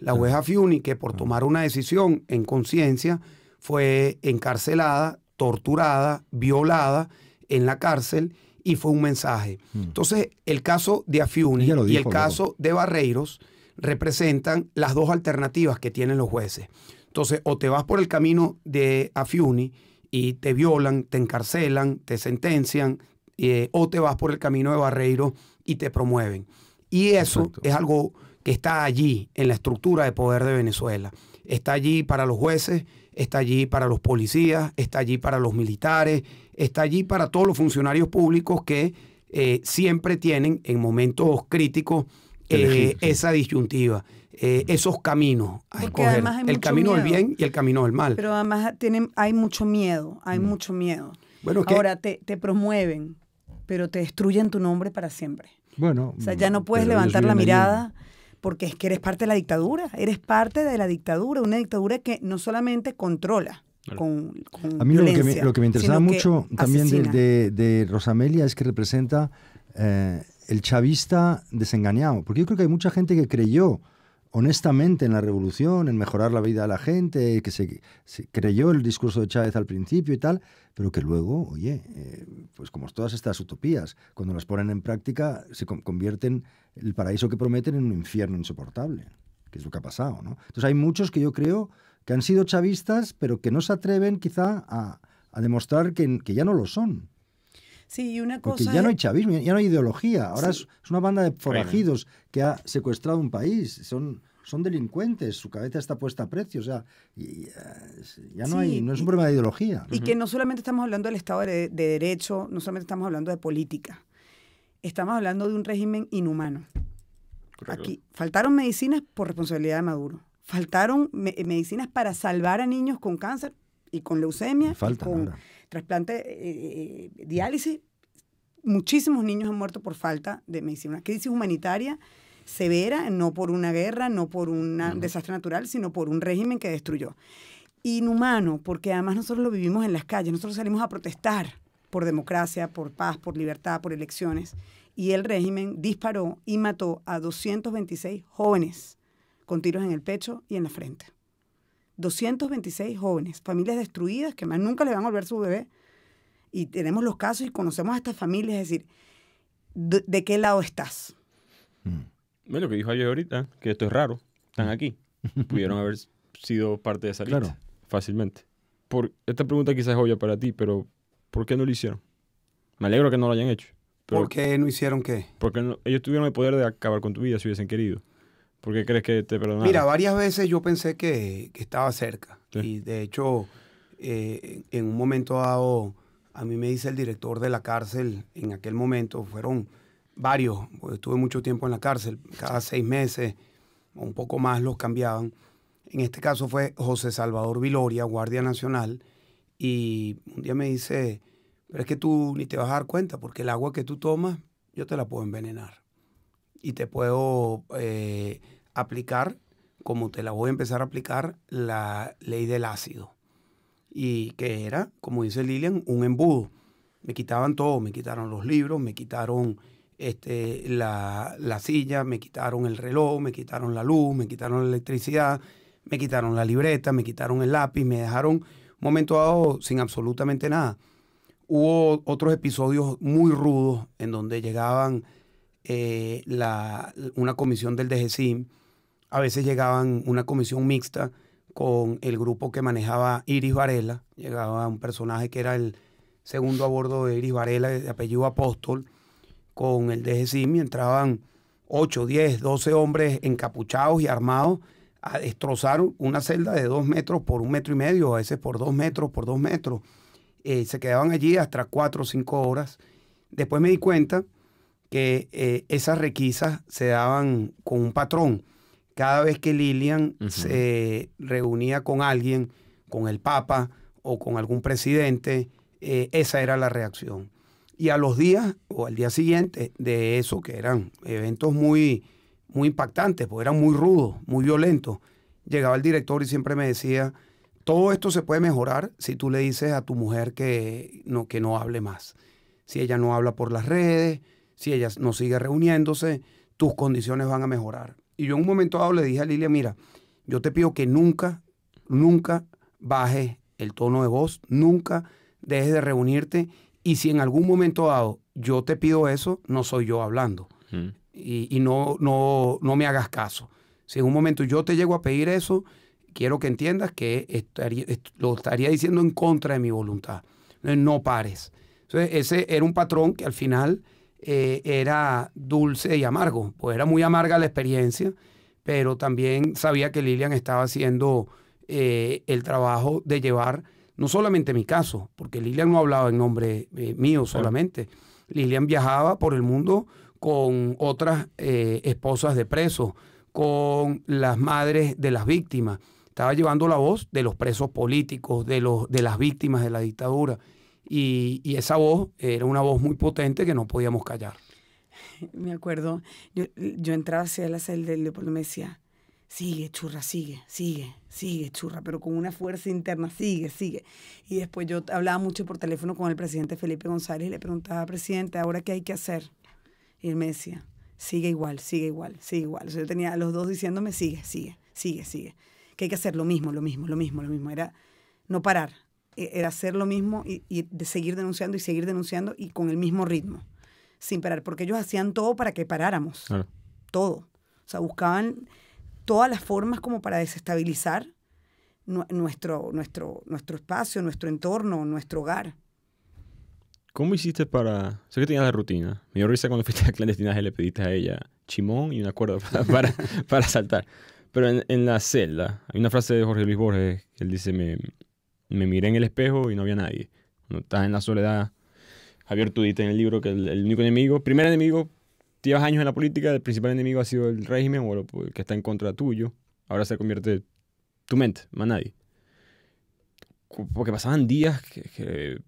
La jueza Fiuni, que por ah. tomar una decisión en conciencia, fue encarcelada, torturada, violada en la cárcel y fue un mensaje. Mm. Entonces, el caso de Afiuni y el caso de Barreiros representan las dos alternativas que tienen los jueces. Entonces, o te vas por el camino de Afiuni y te violan, te encarcelan, te sentencian eh, o te vas por el camino de Barreiro y te promueven. Y eso es algo que está allí en la estructura de poder de Venezuela. Está allí para los jueces, está allí para los policías, está allí para los militares, está allí para todos los funcionarios públicos que eh, siempre tienen en momentos críticos eh, esa disyuntiva. Eh, esos caminos escoger. El camino del bien y el camino del mal. Pero además tienen, hay mucho miedo, hay mm. mucho miedo. Bueno, Ahora te, te promueven, pero te destruyen tu nombre para siempre. Bueno, o sea, mm, ya no puedes levantar la mirada porque es que eres parte de la dictadura, eres parte de la dictadura, una dictadura que no solamente controla. Con, a mí lo que me, lo que me interesaba mucho también de, Rosamelia es que representa eh, el chavista desengañado, porque yo creo que hay mucha gente que creyó honestamente en la revolución, en mejorar la vida de la gente, que se, creyó el discurso de Chávez al principio y tal, pero que luego, oye, eh, pues como todas estas utopías, cuando las ponen en práctica, se convierten el paraíso que prometen en un infierno insoportable, que es lo que ha pasado, ¿no? Entonces hay muchos que yo creo que han sido chavistas, pero que no se atreven quizá a, demostrar que ya no lo son. Sí, una cosa. ya no hay chavismo, ya no hay ideología. Ahora es, una banda de forajidos que ha secuestrado un país. Son son delincuentes, su cabeza está puesta a precio, o sea, eh, ya no hay, no es un problema de ideología. Y que no solamente estamos hablando del Estado de, Derecho, no solamente estamos hablando de política, estamos hablando de un régimen inhumano. Aquí faltaron medicinas por responsabilidad de Maduro, faltaron medicinas para salvar a niños con cáncer y con leucemia. y trasplante, eh, eh, eh, diálisis, muchísimos niños han muerto por falta de medicina. Una crisis humanitaria severa, no por una guerra, no por un desastre natural, sino por un régimen que destruyó. Inhumano, porque además nosotros lo vivimos en las calles, nosotros salimos a protestar por democracia, por paz, por libertad, por elecciones. Y el régimen disparó y mató a 226 jóvenes con tiros en el pecho y en la frente. 226 jóvenes, familias destruidas que más nunca le van a volver su bebé. Y tenemos los casos y conocemos a estas familias, es decir, ¿de, qué lado estás? Mm. Lo que dijo ayer ahorita, que esto es raro, están aquí. Pudieron haber sido parte de esa lista claro. fácilmente. Por, esta pregunta quizás es obvia para ti, pero ¿por qué no lo hicieron? Me alegro que no lo hayan hecho. ¿Por qué no hicieron qué? Porque ellos tuvieron el poder de acabar con tu vida si hubiesen querido. ¿Por qué crees que te perdonaron? Mira, varias veces yo pensé que, estaba cerca. Y de hecho, eh, en un momento dado, a mí me dice el director de la cárcel, en aquel momento fueron varios, estuve mucho tiempo en la cárcel, cada seis meses, o un poco más los cambiaban. En este caso fue José Salvador Viloria, Guardia Nacional, y un día me dice, pero es que tú ni te vas a dar cuenta, porque el agua que tú tomas, yo te la puedo envenenar. Y te puedo... Eh, aplicar, como te la voy a empezar a aplicar, la ley del ácido. Y que era, como dice Lilian, un embudo. Me quitaban todo, me quitaron los libros, me quitaron este, la, la silla, me quitaron el reloj, me quitaron la luz, me quitaron la electricidad, me quitaron la libreta, me quitaron el lápiz, me dejaron un momento dado sin absolutamente nada. Hubo otros episodios muy rudos en donde llegaban eh, la, una comisión del DGCIM a veces llegaban una comisión mixta con el grupo que manejaba Iris Varela. Llegaba un personaje que era el segundo a bordo de Iris Varela, de apellido Apóstol, con el DGCIM. Entraban ocho, diez, 12 hombres encapuchados y armados a destrozar una celda de dos metros por un metro y medio, a veces por dos metros, por dos metros. Eh, se quedaban allí hasta cuatro o cinco horas. Después me di cuenta que eh, esas requisas se daban con un patrón cada vez que Lilian se reunía con alguien, con el Papa o con algún presidente, eh, esa era la reacción. Y a los días o al día siguiente de eso, que eran eventos muy, muy impactantes, porque eran muy rudos, muy violentos, llegaba el director y siempre me decía, todo esto se puede mejorar si tú le dices a tu mujer que no, que no hable más. Si ella no habla por las redes, si ella no sigue reuniéndose, tus condiciones van a mejorar. Y yo en un momento dado le dije a Lilia, mira, yo te pido que nunca, nunca baje el tono de voz, nunca dejes de reunirte. Y si en algún momento dado yo te pido eso, no soy yo hablando. Mm. Y, no, no, me hagas caso. Si en un momento yo te llego a pedir eso, quiero que entiendas que estaría, lo estaría diciendo en contra de mi voluntad. No pares. ese era un patrón que al final eh, era dulce y amargo. Pues era muy amarga la experiencia, pero también sabía que Lilian estaba haciendo eh, el trabajo de llevar no solamente mi caso, porque Lilian no hablaba en nombre eh, mío solamente. Lilian viajaba por el mundo con otras esposas de presos, con las madres de las víctimas. Estaba llevando la voz de los presos políticos, de, los, de las víctimas de la dictadura. Y, esa voz era una voz muy potente que no podíamos callar. Me acuerdo, yo, yo entraba hacia la celda y Leopoldo me decía, sigue, churra, sigue, sigue, sigue, churra, pero con una fuerza interna, sigue, sigue. Y después yo hablaba mucho por teléfono con el presidente Felipe González y le preguntaba, presidente, ¿ahora qué hay que hacer? Y él me decía, sigue igual, sigue igual, sigue igual. O yo tenía a los dos diciéndome, sigue, sigue, sigue, sigue. Que hay que hacer lo mismo, lo mismo, lo mismo, lo mismo. Era no parar, era eh, hacer lo mismo y, de seguir denunciando y seguir denunciando y con el mismo ritmo, sin parar, porque ellos hacían todo para que paráramos, todo. O sea, buscaban todas las formas como para desestabilizar nuestro, nuestro, nuestro espacio, nuestro entorno, nuestro hogar. ¿Cómo hiciste para...? Sé que tenías la rutina. Me dio risa cuando fuiste a clandestinaje le pediste a ella chimón y una cuerda para, para, saltar. Pero en, en, la celda, hay una frase de Jorge Luis Borges que él dice, me, me miré en el espejo y no había nadie. Cuando estás en la soledad, Javier dices en el libro que el, único enemigo, primer enemigo, llevas años en la política, el principal enemigo ha sido el régimen o pues, que está en contra tuyo. Ahora se convierte tu mente, más nadie. Porque pasaban días, que,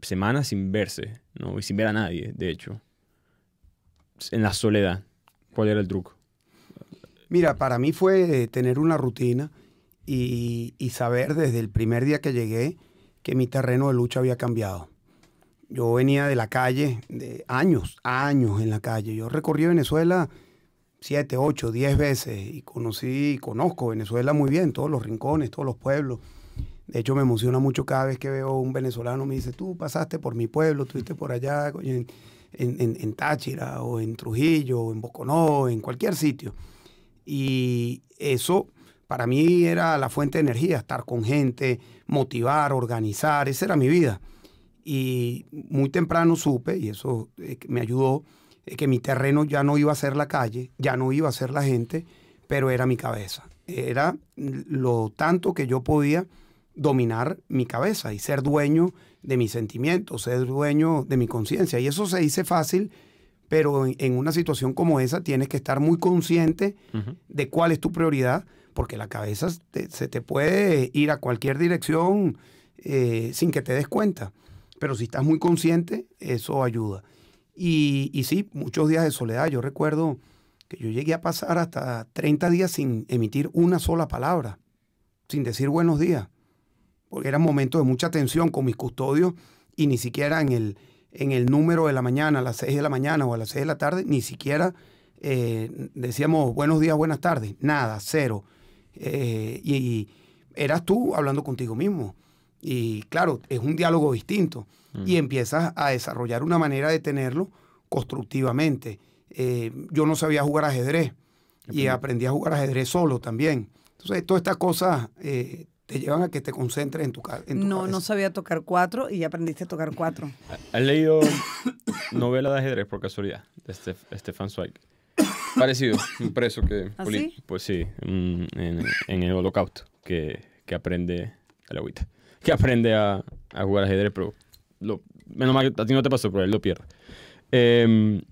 semanas sin verse, ¿no? Y sin ver a nadie, de hecho. En la soledad. ¿Cuál era el truco? Mira, para mí fue tener una rutina y, saber desde el primer día que llegué que mi terreno de lucha había cambiado. Yo venía de la calle, de años, años en la calle. Yo recorrí Venezuela siete, ocho, diez veces y conocí y conozco Venezuela muy bien, todos los rincones, todos los pueblos. De hecho, me emociona mucho cada vez que veo un venezolano, me dice, tú pasaste por mi pueblo, estuviste por allá en, en Táchira o en Trujillo o en Boconó, en cualquier sitio. Y eso para mí era la fuente de energía, estar con gente, motivar, organizar, esa era mi vida. Y muy temprano supe, y eso eh, me ayudó, eh, que mi terreno ya no iba a ser la calle, ya no iba a ser la gente, pero era mi cabeza. Era lo tanto que yo podía dominar mi cabeza y ser dueño de mis sentimientos, ser dueño de mi conciencia. Y eso se dice fácil, pero en, una situación como esa tienes que estar muy consciente de cuál es tu prioridad porque la cabeza se te puede ir a cualquier dirección eh, sin que te des cuenta. Pero si estás muy consciente, eso ayuda. Y, sí, muchos días de soledad. Yo recuerdo que yo llegué a pasar hasta 30 días sin emitir una sola palabra, sin decir buenos días, porque un momento de mucha tensión con mis custodios y ni siquiera en el, en el número de la mañana, a las 6 de la mañana o a las 6 de la tarde, ni siquiera eh, decíamos buenos días, buenas tardes, nada, cero. Eh, y, eras tú hablando contigo mismo. Y claro, es un diálogo distinto. Mm. Y empiezas a desarrollar una manera de tenerlo constructivamente. Eh, yo no sabía jugar ajedrez y aprendí a jugar ajedrez solo también. Entonces, todas estas cosas eh, te llevan a que te concentres en tu, casa no, No, sabía tocar cuatro y aprendiste a tocar cuatro. ¿Has leído novela de ajedrez por casualidad de Stefan Zweig? Parecido, un preso que... ¿Ah, pues sí, en, el holocausto, que, que aprende Que aprende a, a jugar ajedrez, pero lo, menos mal que a ti no te pasó, pero él lo pierde. Em,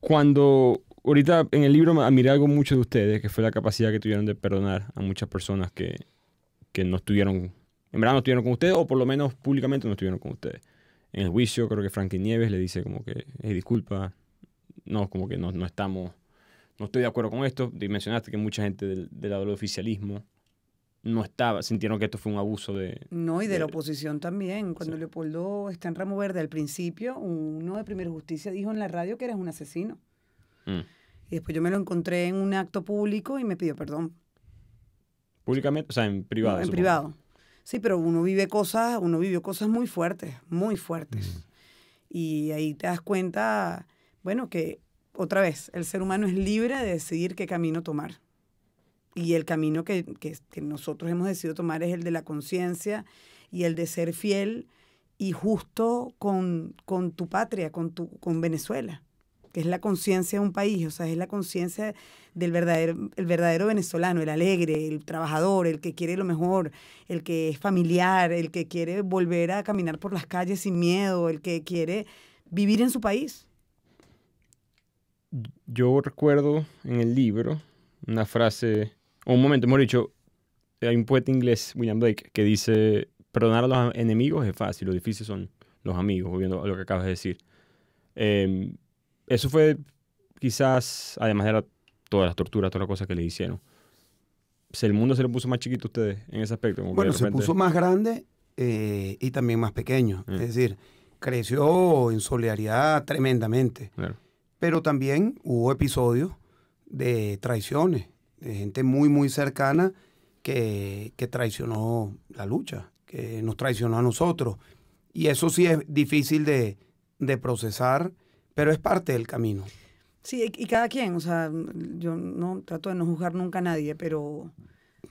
cuando ahorita en el libro admiré algo mucho de ustedes, que fue la capacidad que tuvieron de perdonar a muchas personas que, que no estuvieron, en verdad no estuvieron con ustedes, o por lo menos públicamente no estuvieron con ustedes. En el juicio creo que Frankie Nieves le dice como que, hey, disculpa, no, como que no, no estamos no estoy de acuerdo con esto. mencionaste que mucha gente del, lado del oficialismo no estaba, sintieron que esto fue un abuso de... No, y de, la oposición también. Cuando Leopoldo está en Ramo Verde al principio, uno de Primera Justicia dijo en la radio que eres un asesino. Mm. Y después yo me lo encontré en un acto público y me pidió perdón. ¿Públicamente? O sea, en privado. en privado. Sí, pero uno vive cosas, uno vivió cosas muy fuertes, muy fuertes. Mm. Y ahí te das cuenta, bueno, que otra vez, el ser humano es libre de decidir qué camino tomar. Y el camino que, nosotros hemos decidido tomar es el de la conciencia y el de ser fiel y justo con, con tu patria, con, tu, con Venezuela, que es la conciencia de un país, o sea, es la conciencia del verdadero, el verdadero venezolano, el alegre, el trabajador, el que quiere lo mejor, el que es familiar, el que quiere volver a caminar por las calles sin miedo, el que quiere vivir en su país yo recuerdo en el libro una frase, o un momento, hemos dicho, hay un poeta inglés, William Blake, que dice, perdonar a los enemigos es fácil, lo difícil son los amigos, volviendo lo que acabas de decir. Em, eso fue quizás, además de todas las torturas, todas las cosas que le hicieron. Se, pues, el mundo se le puso más chiquito a ustedes en ese aspecto. Bueno, se puso más grande eh, y también más pequeño. Es mm. decir, creció en solidaridad tremendamente. Pero también hubo episodios de traiciones, de gente muy, muy cercana que, traicionó la lucha, que nos traicionó a nosotros. Y eso sí es difícil de, procesar, pero es parte del camino. Sí, y cada quien, o sea, yo no trato de no juzgar nunca a nadie, pero,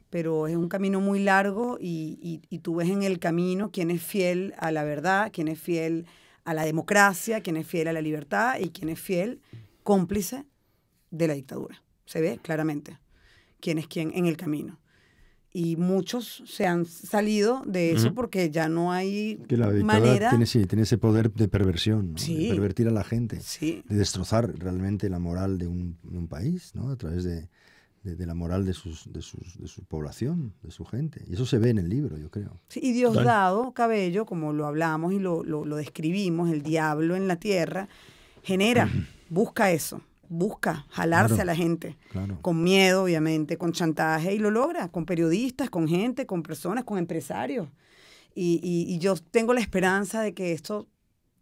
pero es un camino muy largo y, y, tú ves en el camino quién es fiel a la verdad, quién es fiel a la democracia, quien es fiel a la libertad y quien es fiel cómplice de la dictadura. Se ve claramente quién es quién en el camino. Y muchos se han salido de eso porque ya no hay manera. Tiene, ese poder de perversión, de pervertir a la gente, de destrozar realmente la moral de un, un país, ¿no? A través de, de, la moral de, sus, de, de su población, de su gente. Y eso se ve en el libro, yo creo. Sí, y Diosdado Cabello, como lo hablamos y lo, describimos, el diablo en la tierra, genera, busca eso, busca jalarse a la gente, con miedo, obviamente, con chantaje, y lo logra, con periodistas, con gente, con personas, con empresarios. Y, yo tengo la esperanza de que esto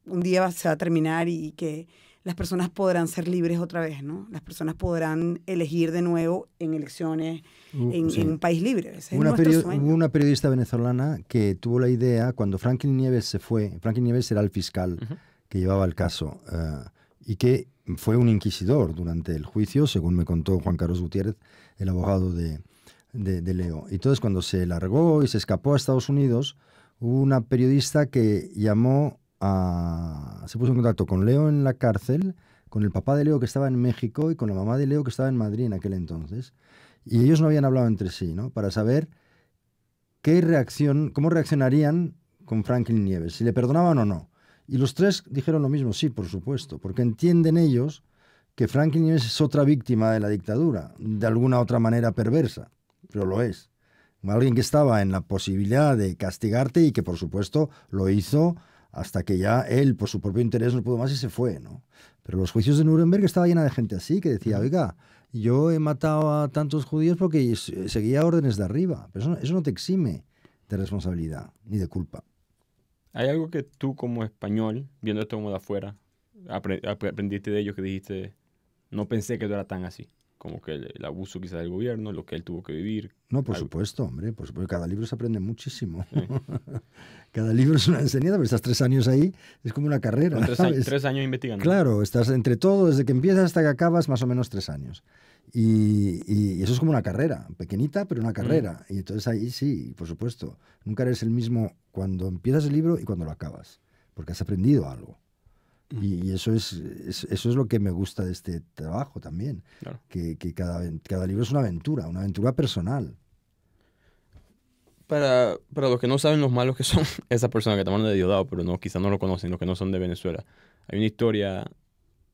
un día se va a terminar y que las personas podrán ser libres otra vez, ¿no? Las personas podrán elegir de nuevo en elecciones uh, en, un país libre. una Hubo una periodista venezolana que tuvo la idea, cuando Franklin Nieves se fue, Franklin Nieves era el fiscal que llevaba el caso, eh, y que fue un inquisidor durante el juicio, según me contó Juan Carlos Gutiérrez, el abogado de, de Leo. Y entonces cuando se largó y se escapó a Estados Unidos, hubo una periodista que llamó se puso en contacto con Leo en la cárcel, con el papá de Leo que estaba en México y con la mamá de Leo que estaba en Madrid en aquel entonces. Y ellos no habían hablado entre sí, ¿no? Para saber qué reacción, cómo reaccionarían con Franklin Nieves, si le perdonaban o no. Y los tres dijeron lo mismo, sí, por supuesto, porque entienden ellos que Franklin Nieves es otra víctima de la dictadura, de alguna otra manera perversa, pero lo es. Alguien que estaba en la posibilidad de castigarte y que por supuesto lo hizo hasta que ya él, por su propio interés, no pudo más y se fue, Pero los juicios de Nuremberg estaba llena de gente así, que decía, oiga, yo he matado a tantos judíos porque eh, seguía órdenes de arriba, pero eso no, te exime de responsabilidad ni de culpa. ¿Hay algo que tú como español, viendo esto como de afuera, aprendiste de ellos que dijiste, no pensé que tú era tan así? como que el, abuso quizá del gobierno, lo que él tuvo que vivir. No, por supuesto, hombre, por supuesto, cada libro se aprende muchísimo. cada libro es una enseñanza, pero estás tres años ahí, es como una carrera. tres, Años, investigando. Claro, estás entre todo, desde que empiezas hasta que acabas, más o menos tres años. Y, eso es como una carrera, pequeñita, pero una mm. carrera. Y entonces ahí sí, por supuesto, nunca eres el mismo cuando empiezas el libro y cuando lo acabas, porque has aprendido algo. Y, eso, es, eso es lo que me gusta de este trabajo también, que, cada, cada libro es una aventura, una aventura personal. Para, para, los que no saben los malos que son esas personas que te mandan de Diosdado, pero no, quizás no lo conocen, los que no son de Venezuela. Hay una historia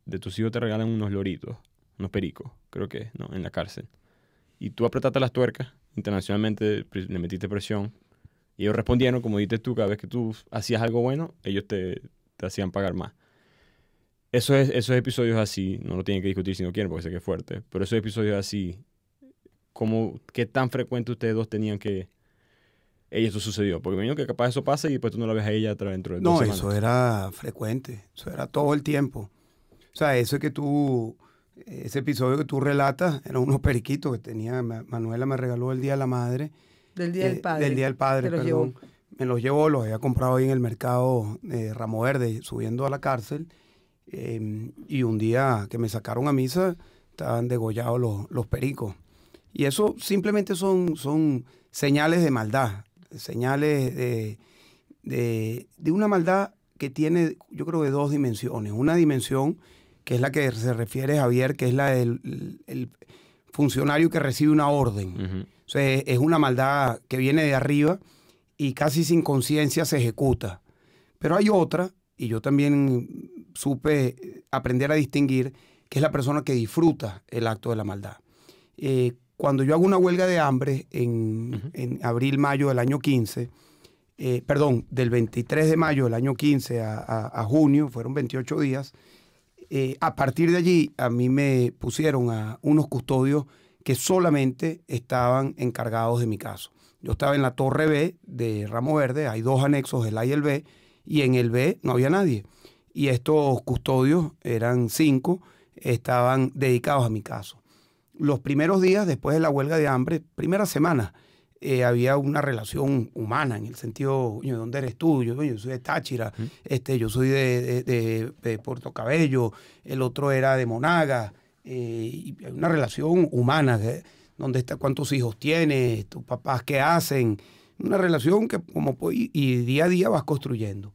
de tus hijos te regalan unos loritos, unos pericos, creo que, ¿no? En la cárcel. Y tú apretaste las tuercas, internacionalmente le metiste presión. Y ellos respondieron, como dices tú, cada vez que tú hacías algo bueno, ellos te, te hacían pagar más. Eso esos episodios así, no lo tienen que discutir si no quieren, porque sé que es fuerte, pero esos episodios así, como ¿qué tan frecuente ustedes dos tenían que... eso sucedió, porque me imagino que capaz eso pasa y después tú no la ves a ella dentro de No, eso era frecuente, eso era todo el tiempo. O sea, eso que tú, ese episodio que tú relatas, eran unos periquitos que tenía, Manuela me regaló el Día de la Madre. Del Día del eh, Padre. Del Día del Padre, perdón. Me los llevó, los había comprado ahí en el mercado de eh, Ramo Verde, subiendo a la cárcel. Em, y un día que me sacaron a misa, estaban degollados los, pericos. Y eso simplemente son, son señales de maldad, señales de, de, una maldad que tiene, yo creo, de dos dimensiones. Una dimensión que es la que se refiere Javier, que es la del funcionario que recibe una orden. es una maldad que viene de arriba y casi sin conciencia se ejecuta. Pero hay otra, y yo también supe eh, aprender a distinguir que es la persona que disfruta el acto de la maldad. Eh, cuando yo hago una huelga de hambre en, abril, mayo del año 15, eh, perdón, del 23 de mayo del año 15 a, junio, fueron 28 días, a partir de allí a mí me pusieron a unos custodios que solamente estaban encargados de mi caso. Yo estaba en la Torre B de Ramo Verde, hay dos anexos, el A y el B, y en el B no había nadie y estos custodios, eran cinco, estaban dedicados a mi caso. Los primeros días después de la huelga de hambre, primera semana, eh, había una relación humana en el sentido, ¿de dónde eres tú? Yo, soy de Táchira, este, yo soy de, Puerto Cabello, el otro era de Monaga. Eh, una relación humana, está, cuántos hijos tienes, tus papás qué hacen, una relación que como y día a día vas construyendo.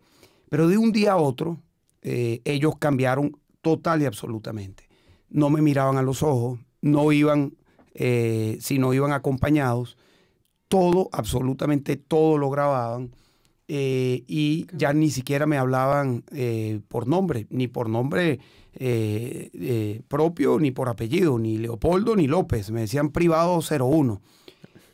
Pero de un día a otro, eh, ellos cambiaron total y absolutamente. No me miraban a los ojos, no iban, eh, si no iban acompañados, todo, absolutamente todo lo grababan. Eh, y ya ni siquiera me hablaban por nombre, ni por nombre propio, ni por apellido, ni Leopoldo, ni López, me decían privado 01.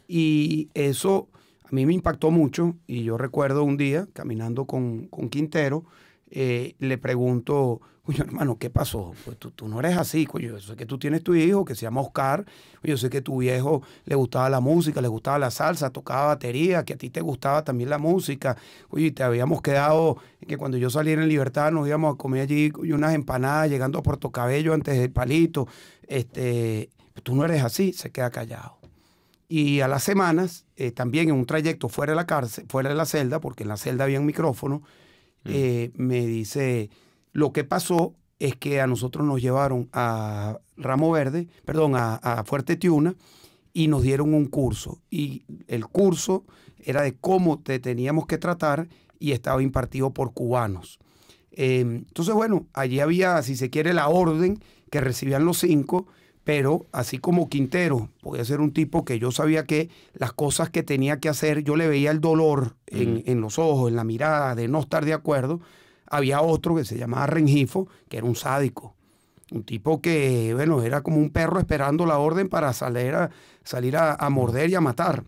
Y eso a mí me impactó mucho y yo recuerdo un día caminando con, con Quintero, eh, le pregunto, coño, hermano, ¿qué pasó? Pues tú, no eres así, coño. Yo sé que tú tienes tu hijo que se llama Oscar. Yo sé que tu viejo le gustaba la música, le gustaba la salsa, tocaba batería, que a ti te gustaba también la música. Oye, te habíamos quedado que cuando yo saliera en libertad nos íbamos a comer allí unas empanadas llegando a Puerto Cabello antes del palito. Este, tú no eres así, se queda callado. Y a las semanas, eh, también en un trayecto fuera de la cárcel, fuera de la celda, porque en la celda había un micrófono, Mm. Eh, me dice, lo que pasó es que a nosotros nos llevaron a Ramo Verde, perdón, a, Fuerte Tiuna, y nos dieron un curso. Y el curso era de cómo te teníamos que tratar y estaba impartido por cubanos. Em, entonces, bueno, allí había, si se quiere, la orden que recibían los cinco pero así como Quintero, podía ser un tipo que yo sabía que las cosas que tenía que hacer, yo le veía el dolor en, los ojos, en la mirada, de no estar de acuerdo, había otro que se llamaba Rengifo, que era un sádico. Un tipo que, bueno, era como un perro esperando la orden para salir a, salir a, morder y a matar.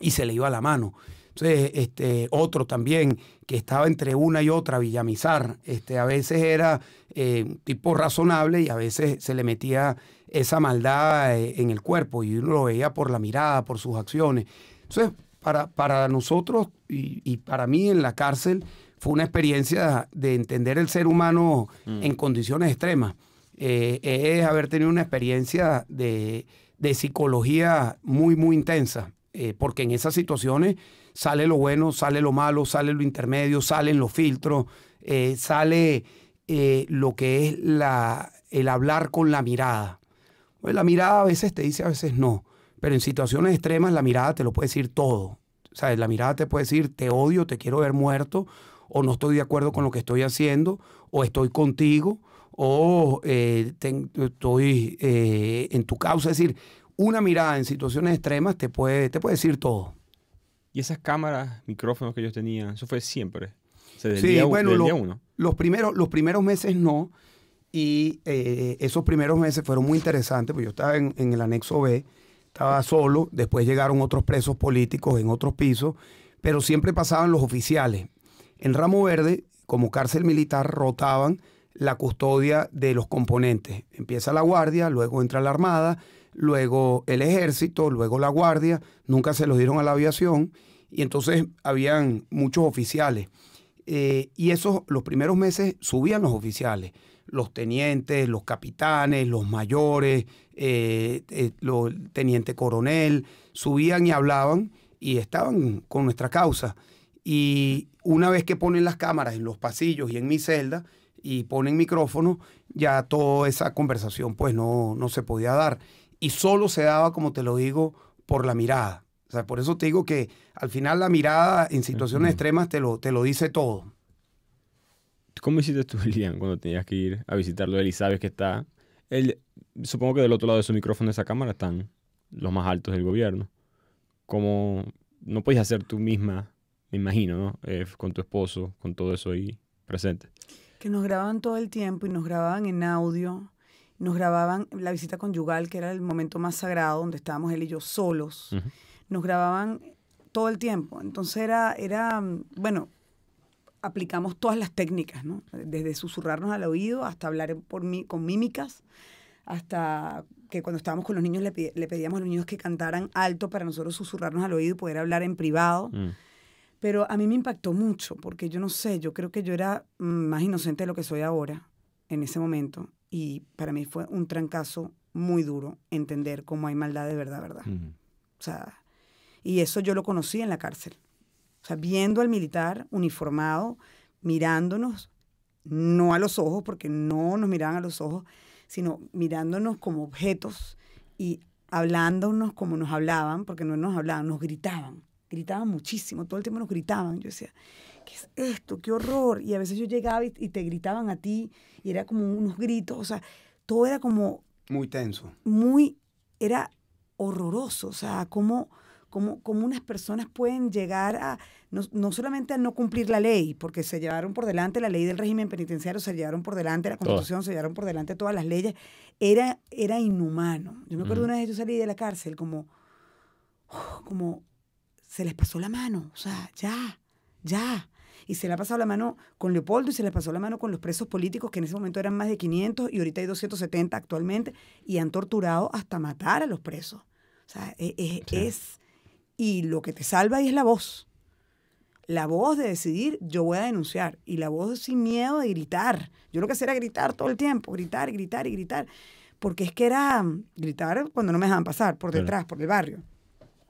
Y se le iba la mano. Entonces, este, otro también que estaba entre una y otra, Villamizar, este, a veces era eh, un tipo razonable y a veces se le metía esa maldad eh, en el cuerpo y uno lo veía por la mirada, por sus acciones. Entonces, para, nosotros y, para mí en la cárcel fue una experiencia de entender el ser humano mm. en condiciones extremas. Eh, es haber tenido una experiencia de, psicología muy, muy intensa, eh, porque en esas situaciones sale lo bueno, sale lo malo, sale lo intermedio, salen los filtros, sale lo que es la, el hablar con la mirada. Pues la mirada a veces te dice, a veces no. Pero en situaciones extremas la mirada te lo puede decir todo. O sea, la mirada te puede decir, te odio, te quiero ver muerto, o no estoy de acuerdo con lo que estoy haciendo, o estoy contigo, o eh, estoy eh, en tu causa. Es decir, una mirada en situaciones extremas te puede, te puede decir todo. ¿Y esas cámaras, micrófonos que ellos tenían, eso fue siempre? sí, bueno, uno. Los, primeros, los primeros meses no, y eh, esos primeros meses fueron muy interesantes, porque yo estaba en, el anexo B, estaba solo, después llegaron otros presos políticos en otros pisos, pero siempre pasaban los oficiales. En Ramo Verde, como cárcel militar, rotaban la custodia de los componentes. Empieza la guardia, luego entra la armada, luego el ejército, luego la guardia, nunca se los dieron a la aviación, y entonces habían muchos oficiales. Eh, y esos, los primeros meses subían los oficiales los tenientes, los capitanes, los mayores, el eh, eh, teniente coronel, subían y hablaban y estaban con nuestra causa. Y una vez que ponen las cámaras en los pasillos y en mi celda y ponen micrófono, ya toda esa conversación pues no, no se podía dar. Y solo se daba, como te lo digo, por la mirada. O sea, por eso te digo que al final la mirada en situaciones extremas te te lo dice todo. ¿Cómo hiciste tú, Lian, cuando tenías que ir a visitarlo él y sabes que está... Él, supongo que del otro lado de su micrófono, de esa cámara, están los más altos del gobierno. ¿Cómo no podías hacer tú misma, me imagino, ¿no? Eh, con tu esposo, con todo eso ahí presente? Que nos grababan todo el tiempo y nos grababan en audio nos grababan la visita conyugal, que era el momento más sagrado donde estábamos él y yo solos. Nos grababan todo el tiempo. Entonces era, era, mm, bueno, aplicamos todas las técnicas, desde susurrarnos al oído hasta hablar por mí, con mímicas, hasta que cuando estábamos con los niños le, pedíamos a los niños que cantaran alto para nosotros susurrarnos al oído y poder hablar en privado. Mm. Pero a mí me impactó mucho, porque yo no sé, yo creo que yo era más inocente de lo que soy ahora, en ese momento. Y para mí fue un trancazo muy duro entender cómo hay maldad de verdad, ¿verdad? y eso yo lo conocí en la cárcel sea, viendo al militar uniformado, mirándonos, no a los ojos, porque no nos miraban a los ojos, sino mirándonos como objetos y hablándonos como nos hablaban, porque no nos hablaban, nos gritaban, gritaban muchísimo, todo el tiempo nos gritaban. Yo decía, ¿qué es esto? ¡Qué horror! Y a veces yo llegaba y, y te gritaban a ti, y era como unos gritos, o sea, todo era como... Muy tenso. Muy, era horroroso, o sea, como cómo, unas personas pueden llegar a, no, solamente a no cumplir la ley, porque se llevaron por delante la ley del régimen penitenciario, se llevaron por delante la constitución, se llevaron por delante todas las leyes, era, era inhumano. Yo me acuerdo una vez yo salí de la cárcel como, oh, como se les pasó la mano, o sea, ya, ya y se le ha pasado la mano con Leopoldo y se le pasó la mano con los presos políticos que en ese momento eran más de 500 y ahorita hay 270 actualmente y han torturado hasta matar a los presos. O sea, e, e, es y lo que te salva ahí es la voz. La voz de decidir, yo voy a denunciar. Y la voz sin miedo de gritar. Yo lo que hacía era gritar todo el tiempo, gritar, gritar y gritar. Porque es que era mm, gritar cuando no me dejaban pasar, por detrás, por el barrio.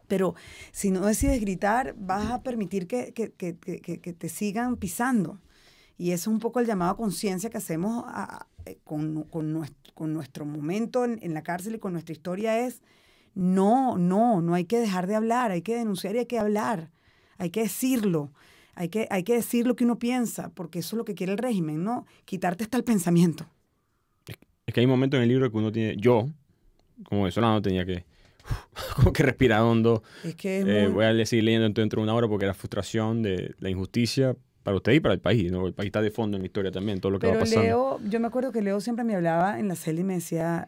Pero si no decides gritar, vas a permitir que, te sigan pisando. Y eso es un poco el llamado a conciencia que hacemos eh, con, nuestro, momento en la cárcel y con nuestra historia es no, no, no hay que dejar de hablar, hay que denunciar y hay que hablar, hay que decirlo, hay que, hay que decir lo que uno piensa, porque eso es lo que quiere el régimen, ¿no? Quitarte hasta el pensamiento. Es que hay momentos en el libro que uno tiene, yo, como solano, tenía que, como que respirar hondo. Es que eh, Voy a seguir leyendo dentro de una hora porque la frustración de la injusticia para usted y para el país, ¿no? El país está de fondo en la historia también, todo lo que va pasando. Leo, yo me acuerdo que Leo siempre me hablaba en la celda y me decía,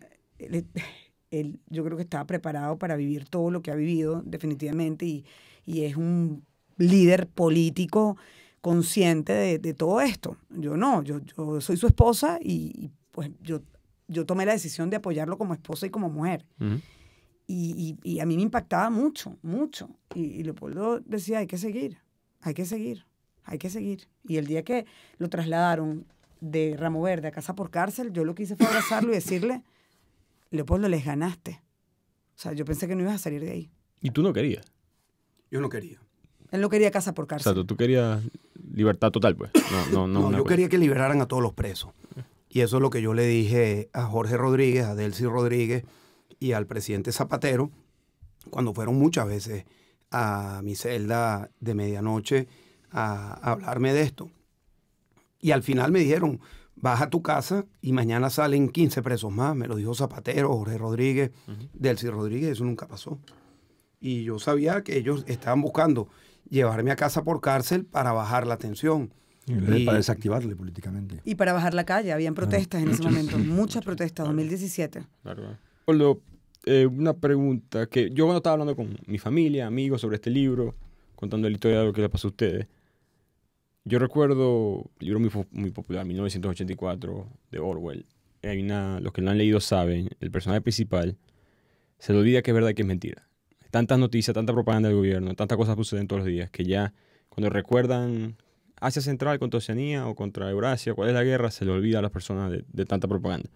él yo creo que estaba preparado para vivir todo lo que ha vivido definitivamente y, y es un líder político consciente de, de todo esto. Yo no, yo, yo soy su esposa y, pues yo, yo tomé la decisión de apoyarlo como esposa y como mujer. y, y, a mí me impactaba mucho, mucho. Y, Leopoldo decía, hay que seguir, hay que seguir, hay que seguir. Y el día que lo trasladaron de Ramo Verde a Casa por Cárcel, yo lo que hice fue abrazarlo y decirle... Leopoldo, les ganaste. O sea, yo pensé que no ibas a salir de ahí. ¿Y tú no querías? Yo no quería. Él no quería casa por cárcel. O sea, tú, querías libertad total, pues. No, no, no, yo quería que liberaran a todos los presos. Y eso es lo que yo le dije a Jorge Rodríguez, a Delcy Rodríguez y al presidente Zapatero, cuando fueron muchas veces a mi celda de medianoche a hablarme de esto. Y al final me dijeron, Baja tu casa y mañana salen 15 presos más, me lo dijo Zapatero, Jorge Rodríguez, Delcy Rodríguez, eso nunca pasó. Y yo sabía que ellos estaban buscando llevarme a casa por cárcel para bajar la tensión. para desactivarle políticamente. Y para bajar la calle, habían protestas en ese momento, muchas, protestas, 2017. Claro. Eh, una pregunta que yo cuando estaba hablando con mi familia, amigos sobre este libro, contando la historia de lo que le pasó a ustedes, yo recuerdo, libro muy, popular, 1984, de Orwell. Hay los que lo han leído saben, el personaje principal se le olvida que es verdad y que es mentira. Tantas noticias, tanta propaganda del gobierno, tantas cosas suceden todos los días, que ya cuando recuerdan Asia Central contra Oceanía o contra Eurasia, cuál es la guerra, se le olvida a las personas de, tanta propaganda.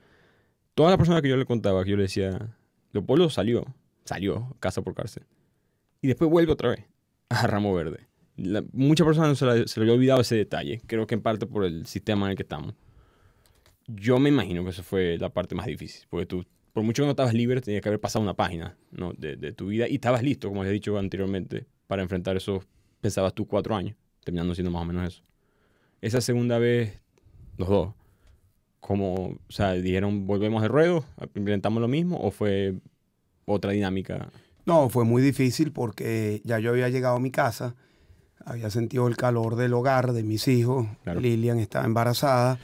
Todas las personas que yo le contaba, que yo le decía, pueblo salió, salió, casa por cárcel. Y después vuelve otra vez a Ramo Verde muchas personas se, se le había olvidado ese detalle. Creo que en parte por el sistema en el que estamos. Yo me imagino que eso fue la parte más difícil, porque tú, por mucho que no estabas libre, tenías que haber pasado una página de, tu vida y estabas listo, como he dicho anteriormente, para enfrentar esos, pensabas tú, cuatro años, terminando siendo más o menos eso. Esa segunda vez, los dos, como, o sea, dijeron, volvemos de ruedo, implementamos lo mismo, o fue otra dinámica? No, fue muy difícil porque ya yo había llegado a mi casa había sentido el calor del hogar de mis hijos. Lilian estaba embarazada.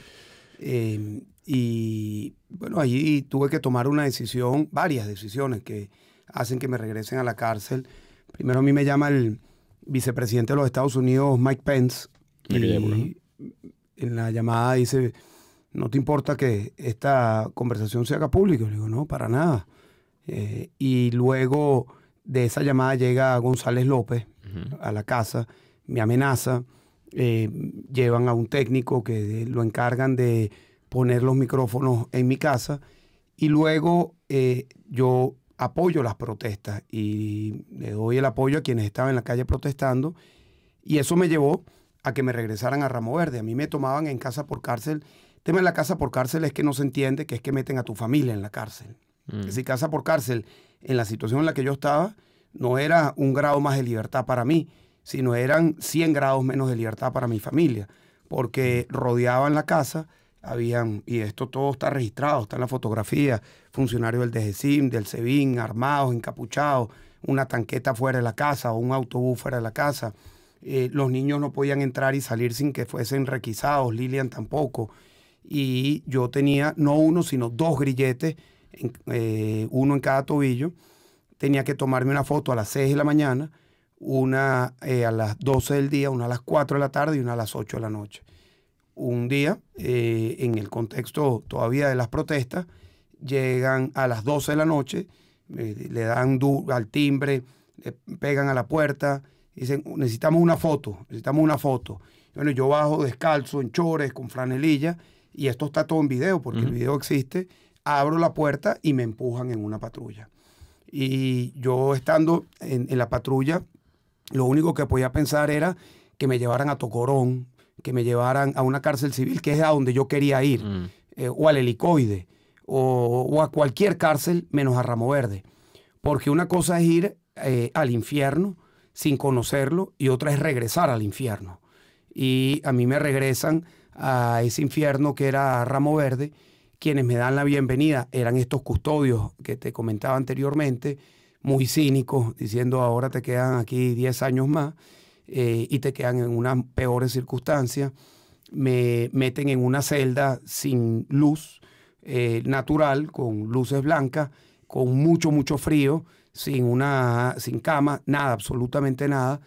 Em, y bueno, allí tuve que tomar una decisión, varias decisiones que hacen que me regresen a la cárcel. Primero a mí me llama el vicepresidente de los Estados Unidos, Mike Pence. y en la llamada dice, ¿no te importa que esta conversación se haga pública? Le digo, no, para nada. Eh, y luego de esa llamada llega González López, a la casa, me amenaza, eh, llevan a un técnico que lo encargan de poner los micrófonos en mi casa y luego eh, yo apoyo las protestas y le doy el apoyo a quienes estaban en la calle protestando y eso me llevó a que me regresaran a Ramo Verde. A mí me tomaban en casa por cárcel. El tema de la casa por cárcel es que no se entiende que es que meten a tu familia en la cárcel. Es mm. decir, casa por cárcel, en la situación en la que yo estaba, no era un grado más de libertad para mí, sino eran 100 grados menos de libertad para mi familia, porque rodeaban la casa, habían, y esto todo está registrado, está en la fotografía, funcionarios del DGCIM, del SEBIN, armados, encapuchados, una tanqueta fuera de la casa o un autobús fuera de la casa. Eh, los niños no podían entrar y salir sin que fuesen requisados, Lilian tampoco. Y yo tenía no uno, sino dos grilletes, eh, uno en cada tobillo, tenía que tomarme una foto a las 6 de la mañana, una eh, a las 12 del día, una a las 4 de la tarde y una a las 8 de la noche. Un día, eh, en el contexto todavía de las protestas, llegan a las 12 de la noche, eh, le dan al timbre, le pegan a la puerta, dicen, necesitamos una foto, necesitamos una foto. Bueno, yo bajo descalzo, en chores, con franelilla, y esto está todo en video, porque el video existe, abro la puerta y me empujan en una patrulla. Y yo estando en, la patrulla, lo único que podía pensar era que me llevaran a Tocorón, que me llevaran a una cárcel civil, que es a donde yo quería ir, mm. eh, o al helicoide, o, a cualquier cárcel menos a Ramo Verde. Porque una cosa es ir eh, al infierno sin conocerlo y otra es regresar al infierno. Y a mí me regresan a ese infierno que era Ramo Verde quienes me dan la bienvenida eran estos custodios que te comentaba anteriormente, muy cínicos, diciendo ahora te quedan aquí 10 años más eh, y te quedan en unas peores circunstancias. Me meten en una celda sin luz eh, natural, con luces blancas, con mucho, mucho frío, sin, una, sin cama, nada, absolutamente nada.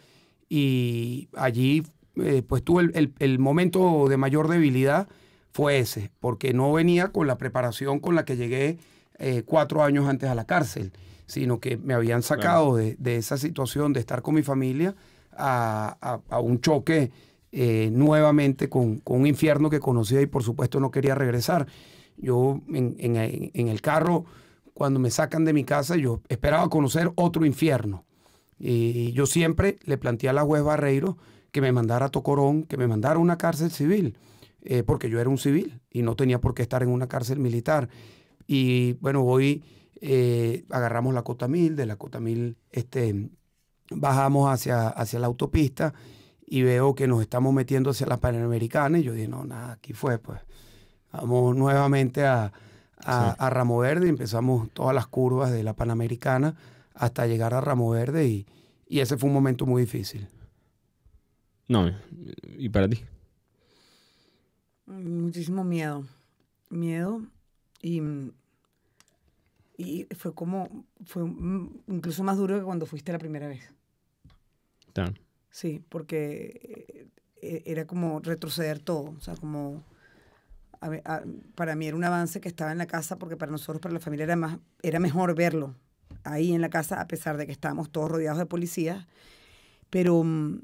Y allí, eh, pues tuve el momento de mayor debilidad fue ese, porque no venía con la preparación con la que llegué eh, cuatro años antes a la cárcel, sino que me habían sacado de, esa situación de estar con mi familia a, un choque eh, nuevamente con, un infierno que conocía y por supuesto no quería regresar. Yo en, en, el carro, cuando me sacan de mi casa, yo esperaba conocer otro infierno. Y yo siempre le planteé a la juez Barreiro que me mandara a Tocorón, que me mandara a una cárcel civil. Eh, porque yo era un civil y no tenía por qué estar en una cárcel militar. Y bueno, hoy eh, agarramos la Cota 1000 de la Cota 1000 este, bajamos hacia, hacia la autopista y veo que nos estamos metiendo hacia la Panamericana y yo dije, no, nada, aquí fue, pues vamos nuevamente a, Ramo Verde empezamos todas las curvas de la Panamericana hasta llegar a Ramo Verde y, y ese fue un momento muy difícil. No, ¿y para ti? Muchísimo miedo. Miedo y, fue como, fue incluso más duro que cuando fuiste la primera vez. ¿Tan? Sí, porque eh, e-, era como retroceder todo, o sea, como para mí era un avance que estaba en la casa porque para nosotros, para la familia era más, era mejor verlo ahí en la casa a pesar de que estábamos todos rodeados de policías, pero mm,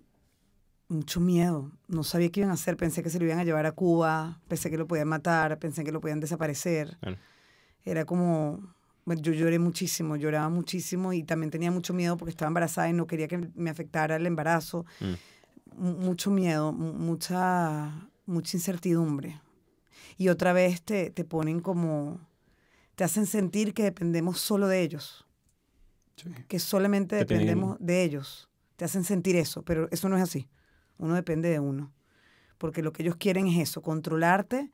mucho miedo. No sabía qué iban a hacer. Pensé que se lo iban a llevar a Cuba, pensé que lo podían matar, pensé que lo podían desaparecer. Era como, pues, yo lloré muchísimo, lloraba muchísimo y también tenía mucho miedo porque estaba embarazada y no quería que me afectara el embarazo. Mm. Mucho miedo, mucha, mucha incertidumbre. Y otra vez te, te ponen como, te hacen sentir que dependemos solo de ellos. Que solamente dependemos de ellos. Te hacen sentir eso, pero eso no es así. Uno depende de uno. Porque lo que ellos quieren es eso, controlarte,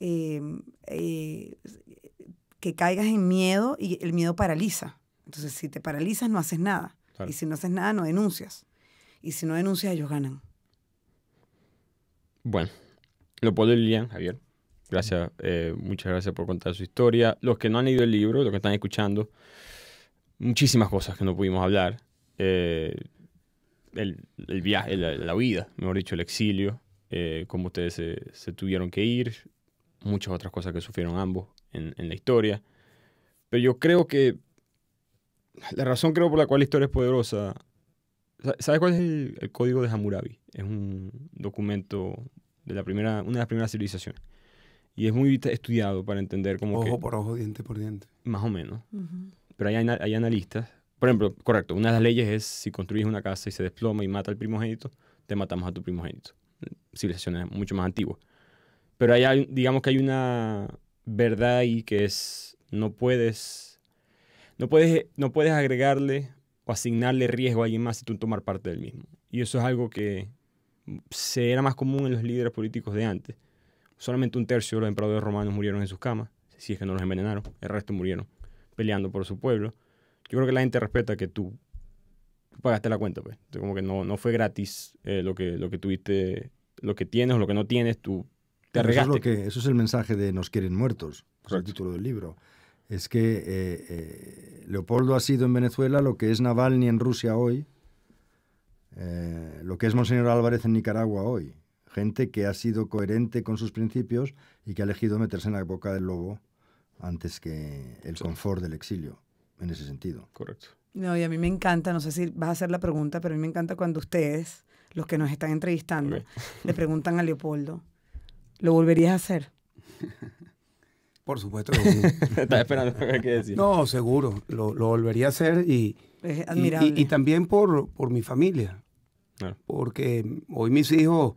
eh, eh, que caigas en miedo y el miedo paraliza. Entonces, si te paralizas, no haces nada. Y si no haces nada, no denuncias. Y si no denuncias, ellos ganan. Bueno, lo puedo Lilian, Javier. Gracias, eh, muchas gracias por contar su historia. Los que no han leído el libro, los que están escuchando, muchísimas cosas que no pudimos hablar el, viaje, la, vida, mejor dicho, el exilio, eh, cómo ustedes se, tuvieron que ir, muchas otras cosas que sufrieron ambos en, la historia. Pero yo creo que la razón creo por la cual la historia es poderosa, ¿sabes cuál es el, código de Hammurabi? Es un documento de la primera, una de las primeras civilizaciones. Y es muy estudiado para entender cómo... Ojo por ojo, diente por diente. Más o menos. Pero hay, hay analistas por ejemplo, correcto, una de las leyes es si construyes una casa y se desploma y mata al primogénito, te matamos a tu primogénito. Civilizaciones mucho más antiguas. Pero hay, digamos que hay una verdad ahí que es, no puedes, no puedes, no puedes agregarle o asignarle riesgo a alguien más si tú tomar parte del mismo. Y eso es algo que se era más común en los líderes políticos de antes. Solamente un tercio de los emperadores romanos murieron en sus camas, si es que no los envenenaron, el resto murieron peleando por su pueblo yo creo que la gente respeta que tú, pagaste la cuenta, pues. como que no, no fue gratis eh, lo, que, lo que tuviste, lo que tienes o lo que no tienes, tú te Eso es, que, eso es el mensaje de Nos quieren muertos, es el título del libro. Es que eh, eh, Leopoldo ha sido en Venezuela lo que es Navalny en Rusia hoy, lo que es Monseñor Álvarez en Nicaragua hoy. Gente que ha sido coherente con sus principios y que ha elegido meterse en la boca del lobo antes que el confort del exilio en ese sentido. Correcto. No, y a mí me encanta, no sé si vas a hacer la pregunta, pero a mí me encanta cuando ustedes, los que nos están entrevistando, le preguntan a Leopoldo, ¿lo volverías a hacer? Por supuesto que sí. esperando decir. No, seguro, lo, volvería a hacer y, y, también por, por mi familia, porque hoy mis hijos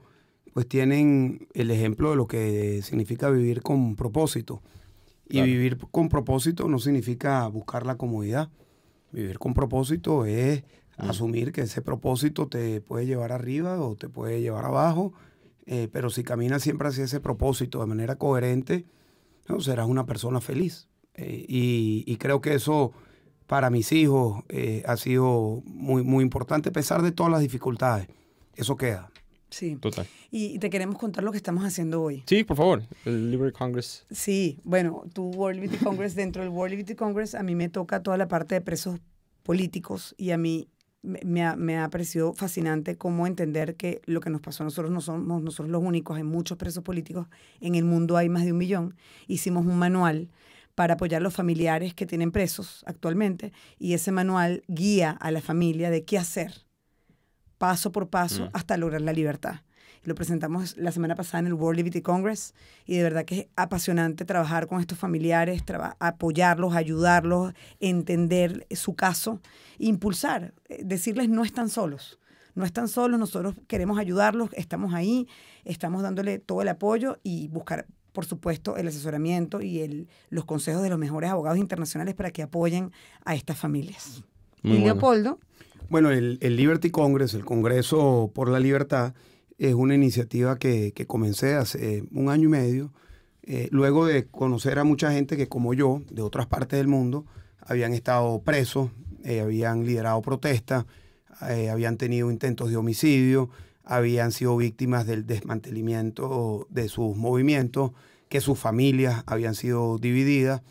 pues tienen el ejemplo de lo que significa vivir con propósito. Y vivir con propósito no significa buscar la comodidad. Vivir con propósito es mm. asumir que ese propósito te puede llevar arriba o te puede llevar abajo, eh, pero si caminas siempre hacia ese propósito de manera coherente, ¿no? serás una persona feliz. Eh, y, creo que eso para mis hijos eh, ha sido muy, muy importante, a pesar de todas las dificultades. Eso queda. Sí. Total. Y te queremos contar lo que estamos haciendo hoy. Sí, por favor. El Liberty Congress. Sí, bueno, tu World Liberty Congress, dentro del World Liberty Congress, a mí me toca toda la parte de presos políticos y a mí me ha, me ha, parecido fascinante cómo entender que lo que nos pasó a nosotros no somos nosotros los únicos, hay muchos presos políticos, en el mundo hay más de un millón. Hicimos un manual para apoyar a los familiares que tienen presos actualmente y ese manual guía a la familia de qué hacer paso por paso mm. hasta lograr la libertad. Lo presentamos la semana pasada en el World Liberty Congress y de verdad que es apasionante trabajar con estos familiares, apoyarlos, ayudarlos, entender su caso, impulsar, eh, decirles no están solos no están solos, nosotros queremos ayudarlos, estamos ahí, estamos dándole todo el apoyo y buscar, por supuesto, el asesoramiento y los consejos de los mejores abogados internacionales para que apoyen a estas familias. y Leopoldo, bueno, el, Liberty Congress, el Congreso por la Libertad, es una iniciativa que, comencé hace eh, un año y medio, eh, luego de conocer a mucha gente que, como yo, de otras partes del mundo, habían estado presos, eh, habían liderado protestas, habían tenido intentos de homicidio, habían sido víctimas del desmantelamiento de sus movimientos, que sus familias habían sido divididas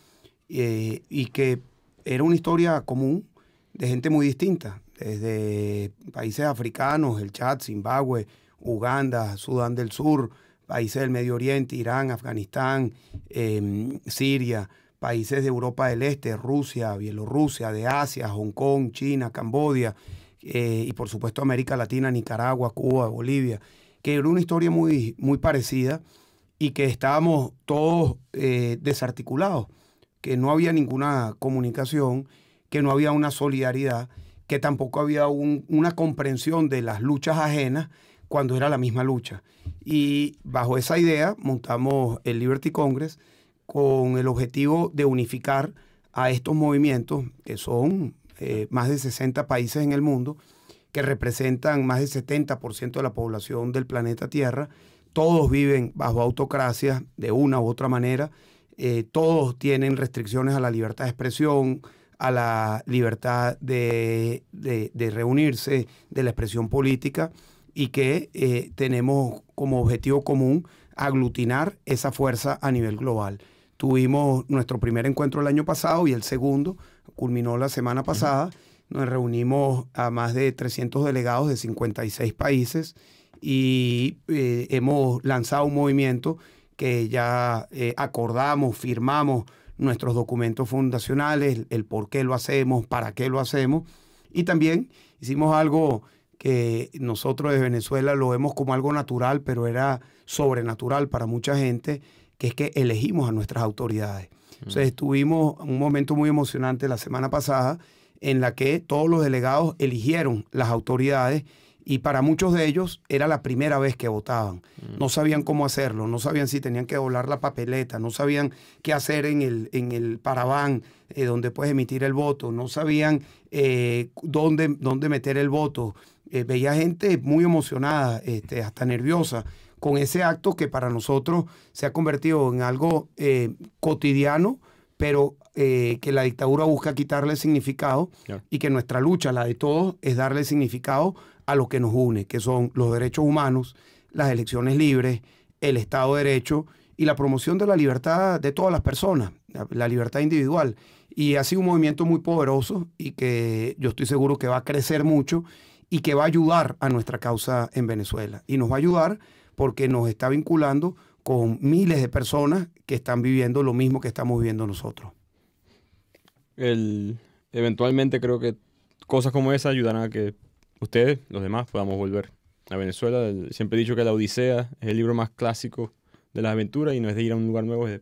y que era una historia común de gente muy distinta, desde países africanos, el Chad, Zimbabue, Uganda, Sudán del Sur, países del Medio Oriente, Irán, Afganistán, em, Siria, países de Europa del Este, Rusia, Bielorrusia, de Asia, Hong Kong, China, Cambodia, eh, y por supuesto América Latina, Nicaragua, Cuba, Bolivia, que era una historia muy, muy parecida y que estábamos todos eh, desarticulados, que no había ninguna comunicación, que no había una solidaridad que tampoco había una comprensión de las luchas ajenas cuando era la misma lucha. Y bajo esa idea montamos el Liberty Congress con el objetivo de unificar a estos movimientos, que son eh, más de 60 países en el mundo, que representan más del 70% de la población del planeta Tierra. Todos viven bajo autocracias de una u otra manera. Eh, todos tienen restricciones a la libertad de expresión, a la libertad de, reunirse, de la expresión política y que eh, tenemos como objetivo común aglutinar esa fuerza a nivel global. Tuvimos nuestro primer encuentro el año pasado y el segundo culminó la semana pasada. Nos reunimos a más de 300 delegados de 56 países y eh, hemos lanzado un movimiento que ya eh, acordamos, firmamos nuestros documentos fundacionales, el por qué lo hacemos, para qué lo hacemos. Y también hicimos algo que nosotros de Venezuela lo vemos como algo natural, pero era sobrenatural para mucha gente, que es que elegimos a nuestras autoridades. Mm. Entonces tuvimos un momento muy emocionante la semana pasada en la que todos los delegados eligieron las autoridades y para muchos de ellos era la primera vez que votaban. Mm. No sabían cómo hacerlo, no sabían si tenían que doblar la papeleta, no sabían qué hacer en el, en el paraván eh, donde puedes emitir el voto, no sabían eh, dónde, dónde meter el voto. Eh, veía gente muy emocionada, este, hasta nerviosa, con ese acto que para nosotros se ha convertido en algo cotidiano, pero que la dictadura busca quitarle significado y que nuestra lucha, la de todos, es darle significado a lo que nos une, que son los derechos humanos, las elecciones libres, el Estado de Derecho y la promoción de la libertad de todas las personas, la libertad individual. Y ha sido un movimiento muy poderoso y que yo estoy seguro que va a crecer mucho y que va a ayudar a nuestra causa en Venezuela. Y nos va a ayudar porque nos está vinculando con miles de personas que están viviendo lo mismo que estamos viviendo nosotros. eventualmente creo que cosas como esa ayudarán a que ustedes, los demás, podamos volver a Venezuela. Siempre he dicho que la Odisea es el libro más clásico de las aventuras y no es de ir a un lugar nuevo, es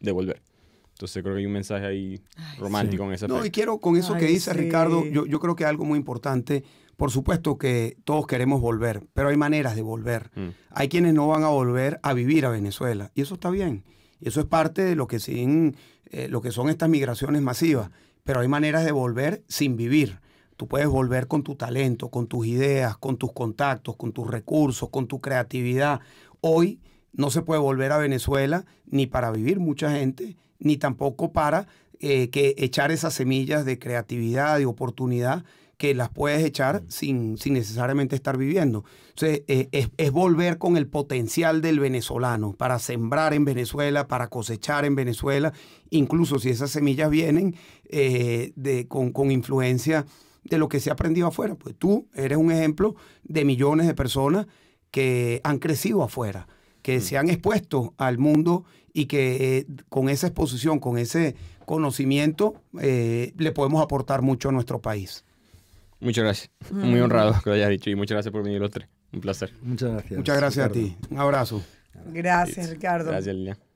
de, volver. Entonces creo que hay un mensaje ahí romántico en esa No, y quiero con eso que dice Ricardo, yo, creo que algo muy importante, por supuesto que todos queremos volver, pero hay maneras de volver. Mm. Hay quienes no van a volver a vivir a Venezuela y eso está bien. Eso es parte de lo que, sin, eh, lo que son estas migraciones masivas, pero hay maneras de volver sin vivir. Tú puedes volver con tu talento, con tus ideas, con tus contactos, con tus recursos, con tu creatividad. Hoy no se puede volver a Venezuela ni para vivir mucha gente, ni tampoco para eh, que echar esas semillas de creatividad, y oportunidad, que las puedes echar mm. sin, sin necesariamente estar viviendo. Entonces, eh, es, volver con el potencial del venezolano para sembrar en Venezuela, para cosechar en Venezuela, incluso si esas semillas vienen eh, de, con, con influencia de lo que se ha aprendido afuera. Pues tú eres un ejemplo de millones de personas que han crecido afuera, que mm. se han expuesto al mundo y que eh, con esa exposición, con ese conocimiento, eh, le podemos aportar mucho a nuestro país. Muchas gracias. Mm. Muy honrado que lo hayas dicho y muchas gracias por venir los tres. Un placer. Muchas gracias. Muchas gracias a ti. Un abrazo. Gracias, Ricardo. Gracias, Lilian.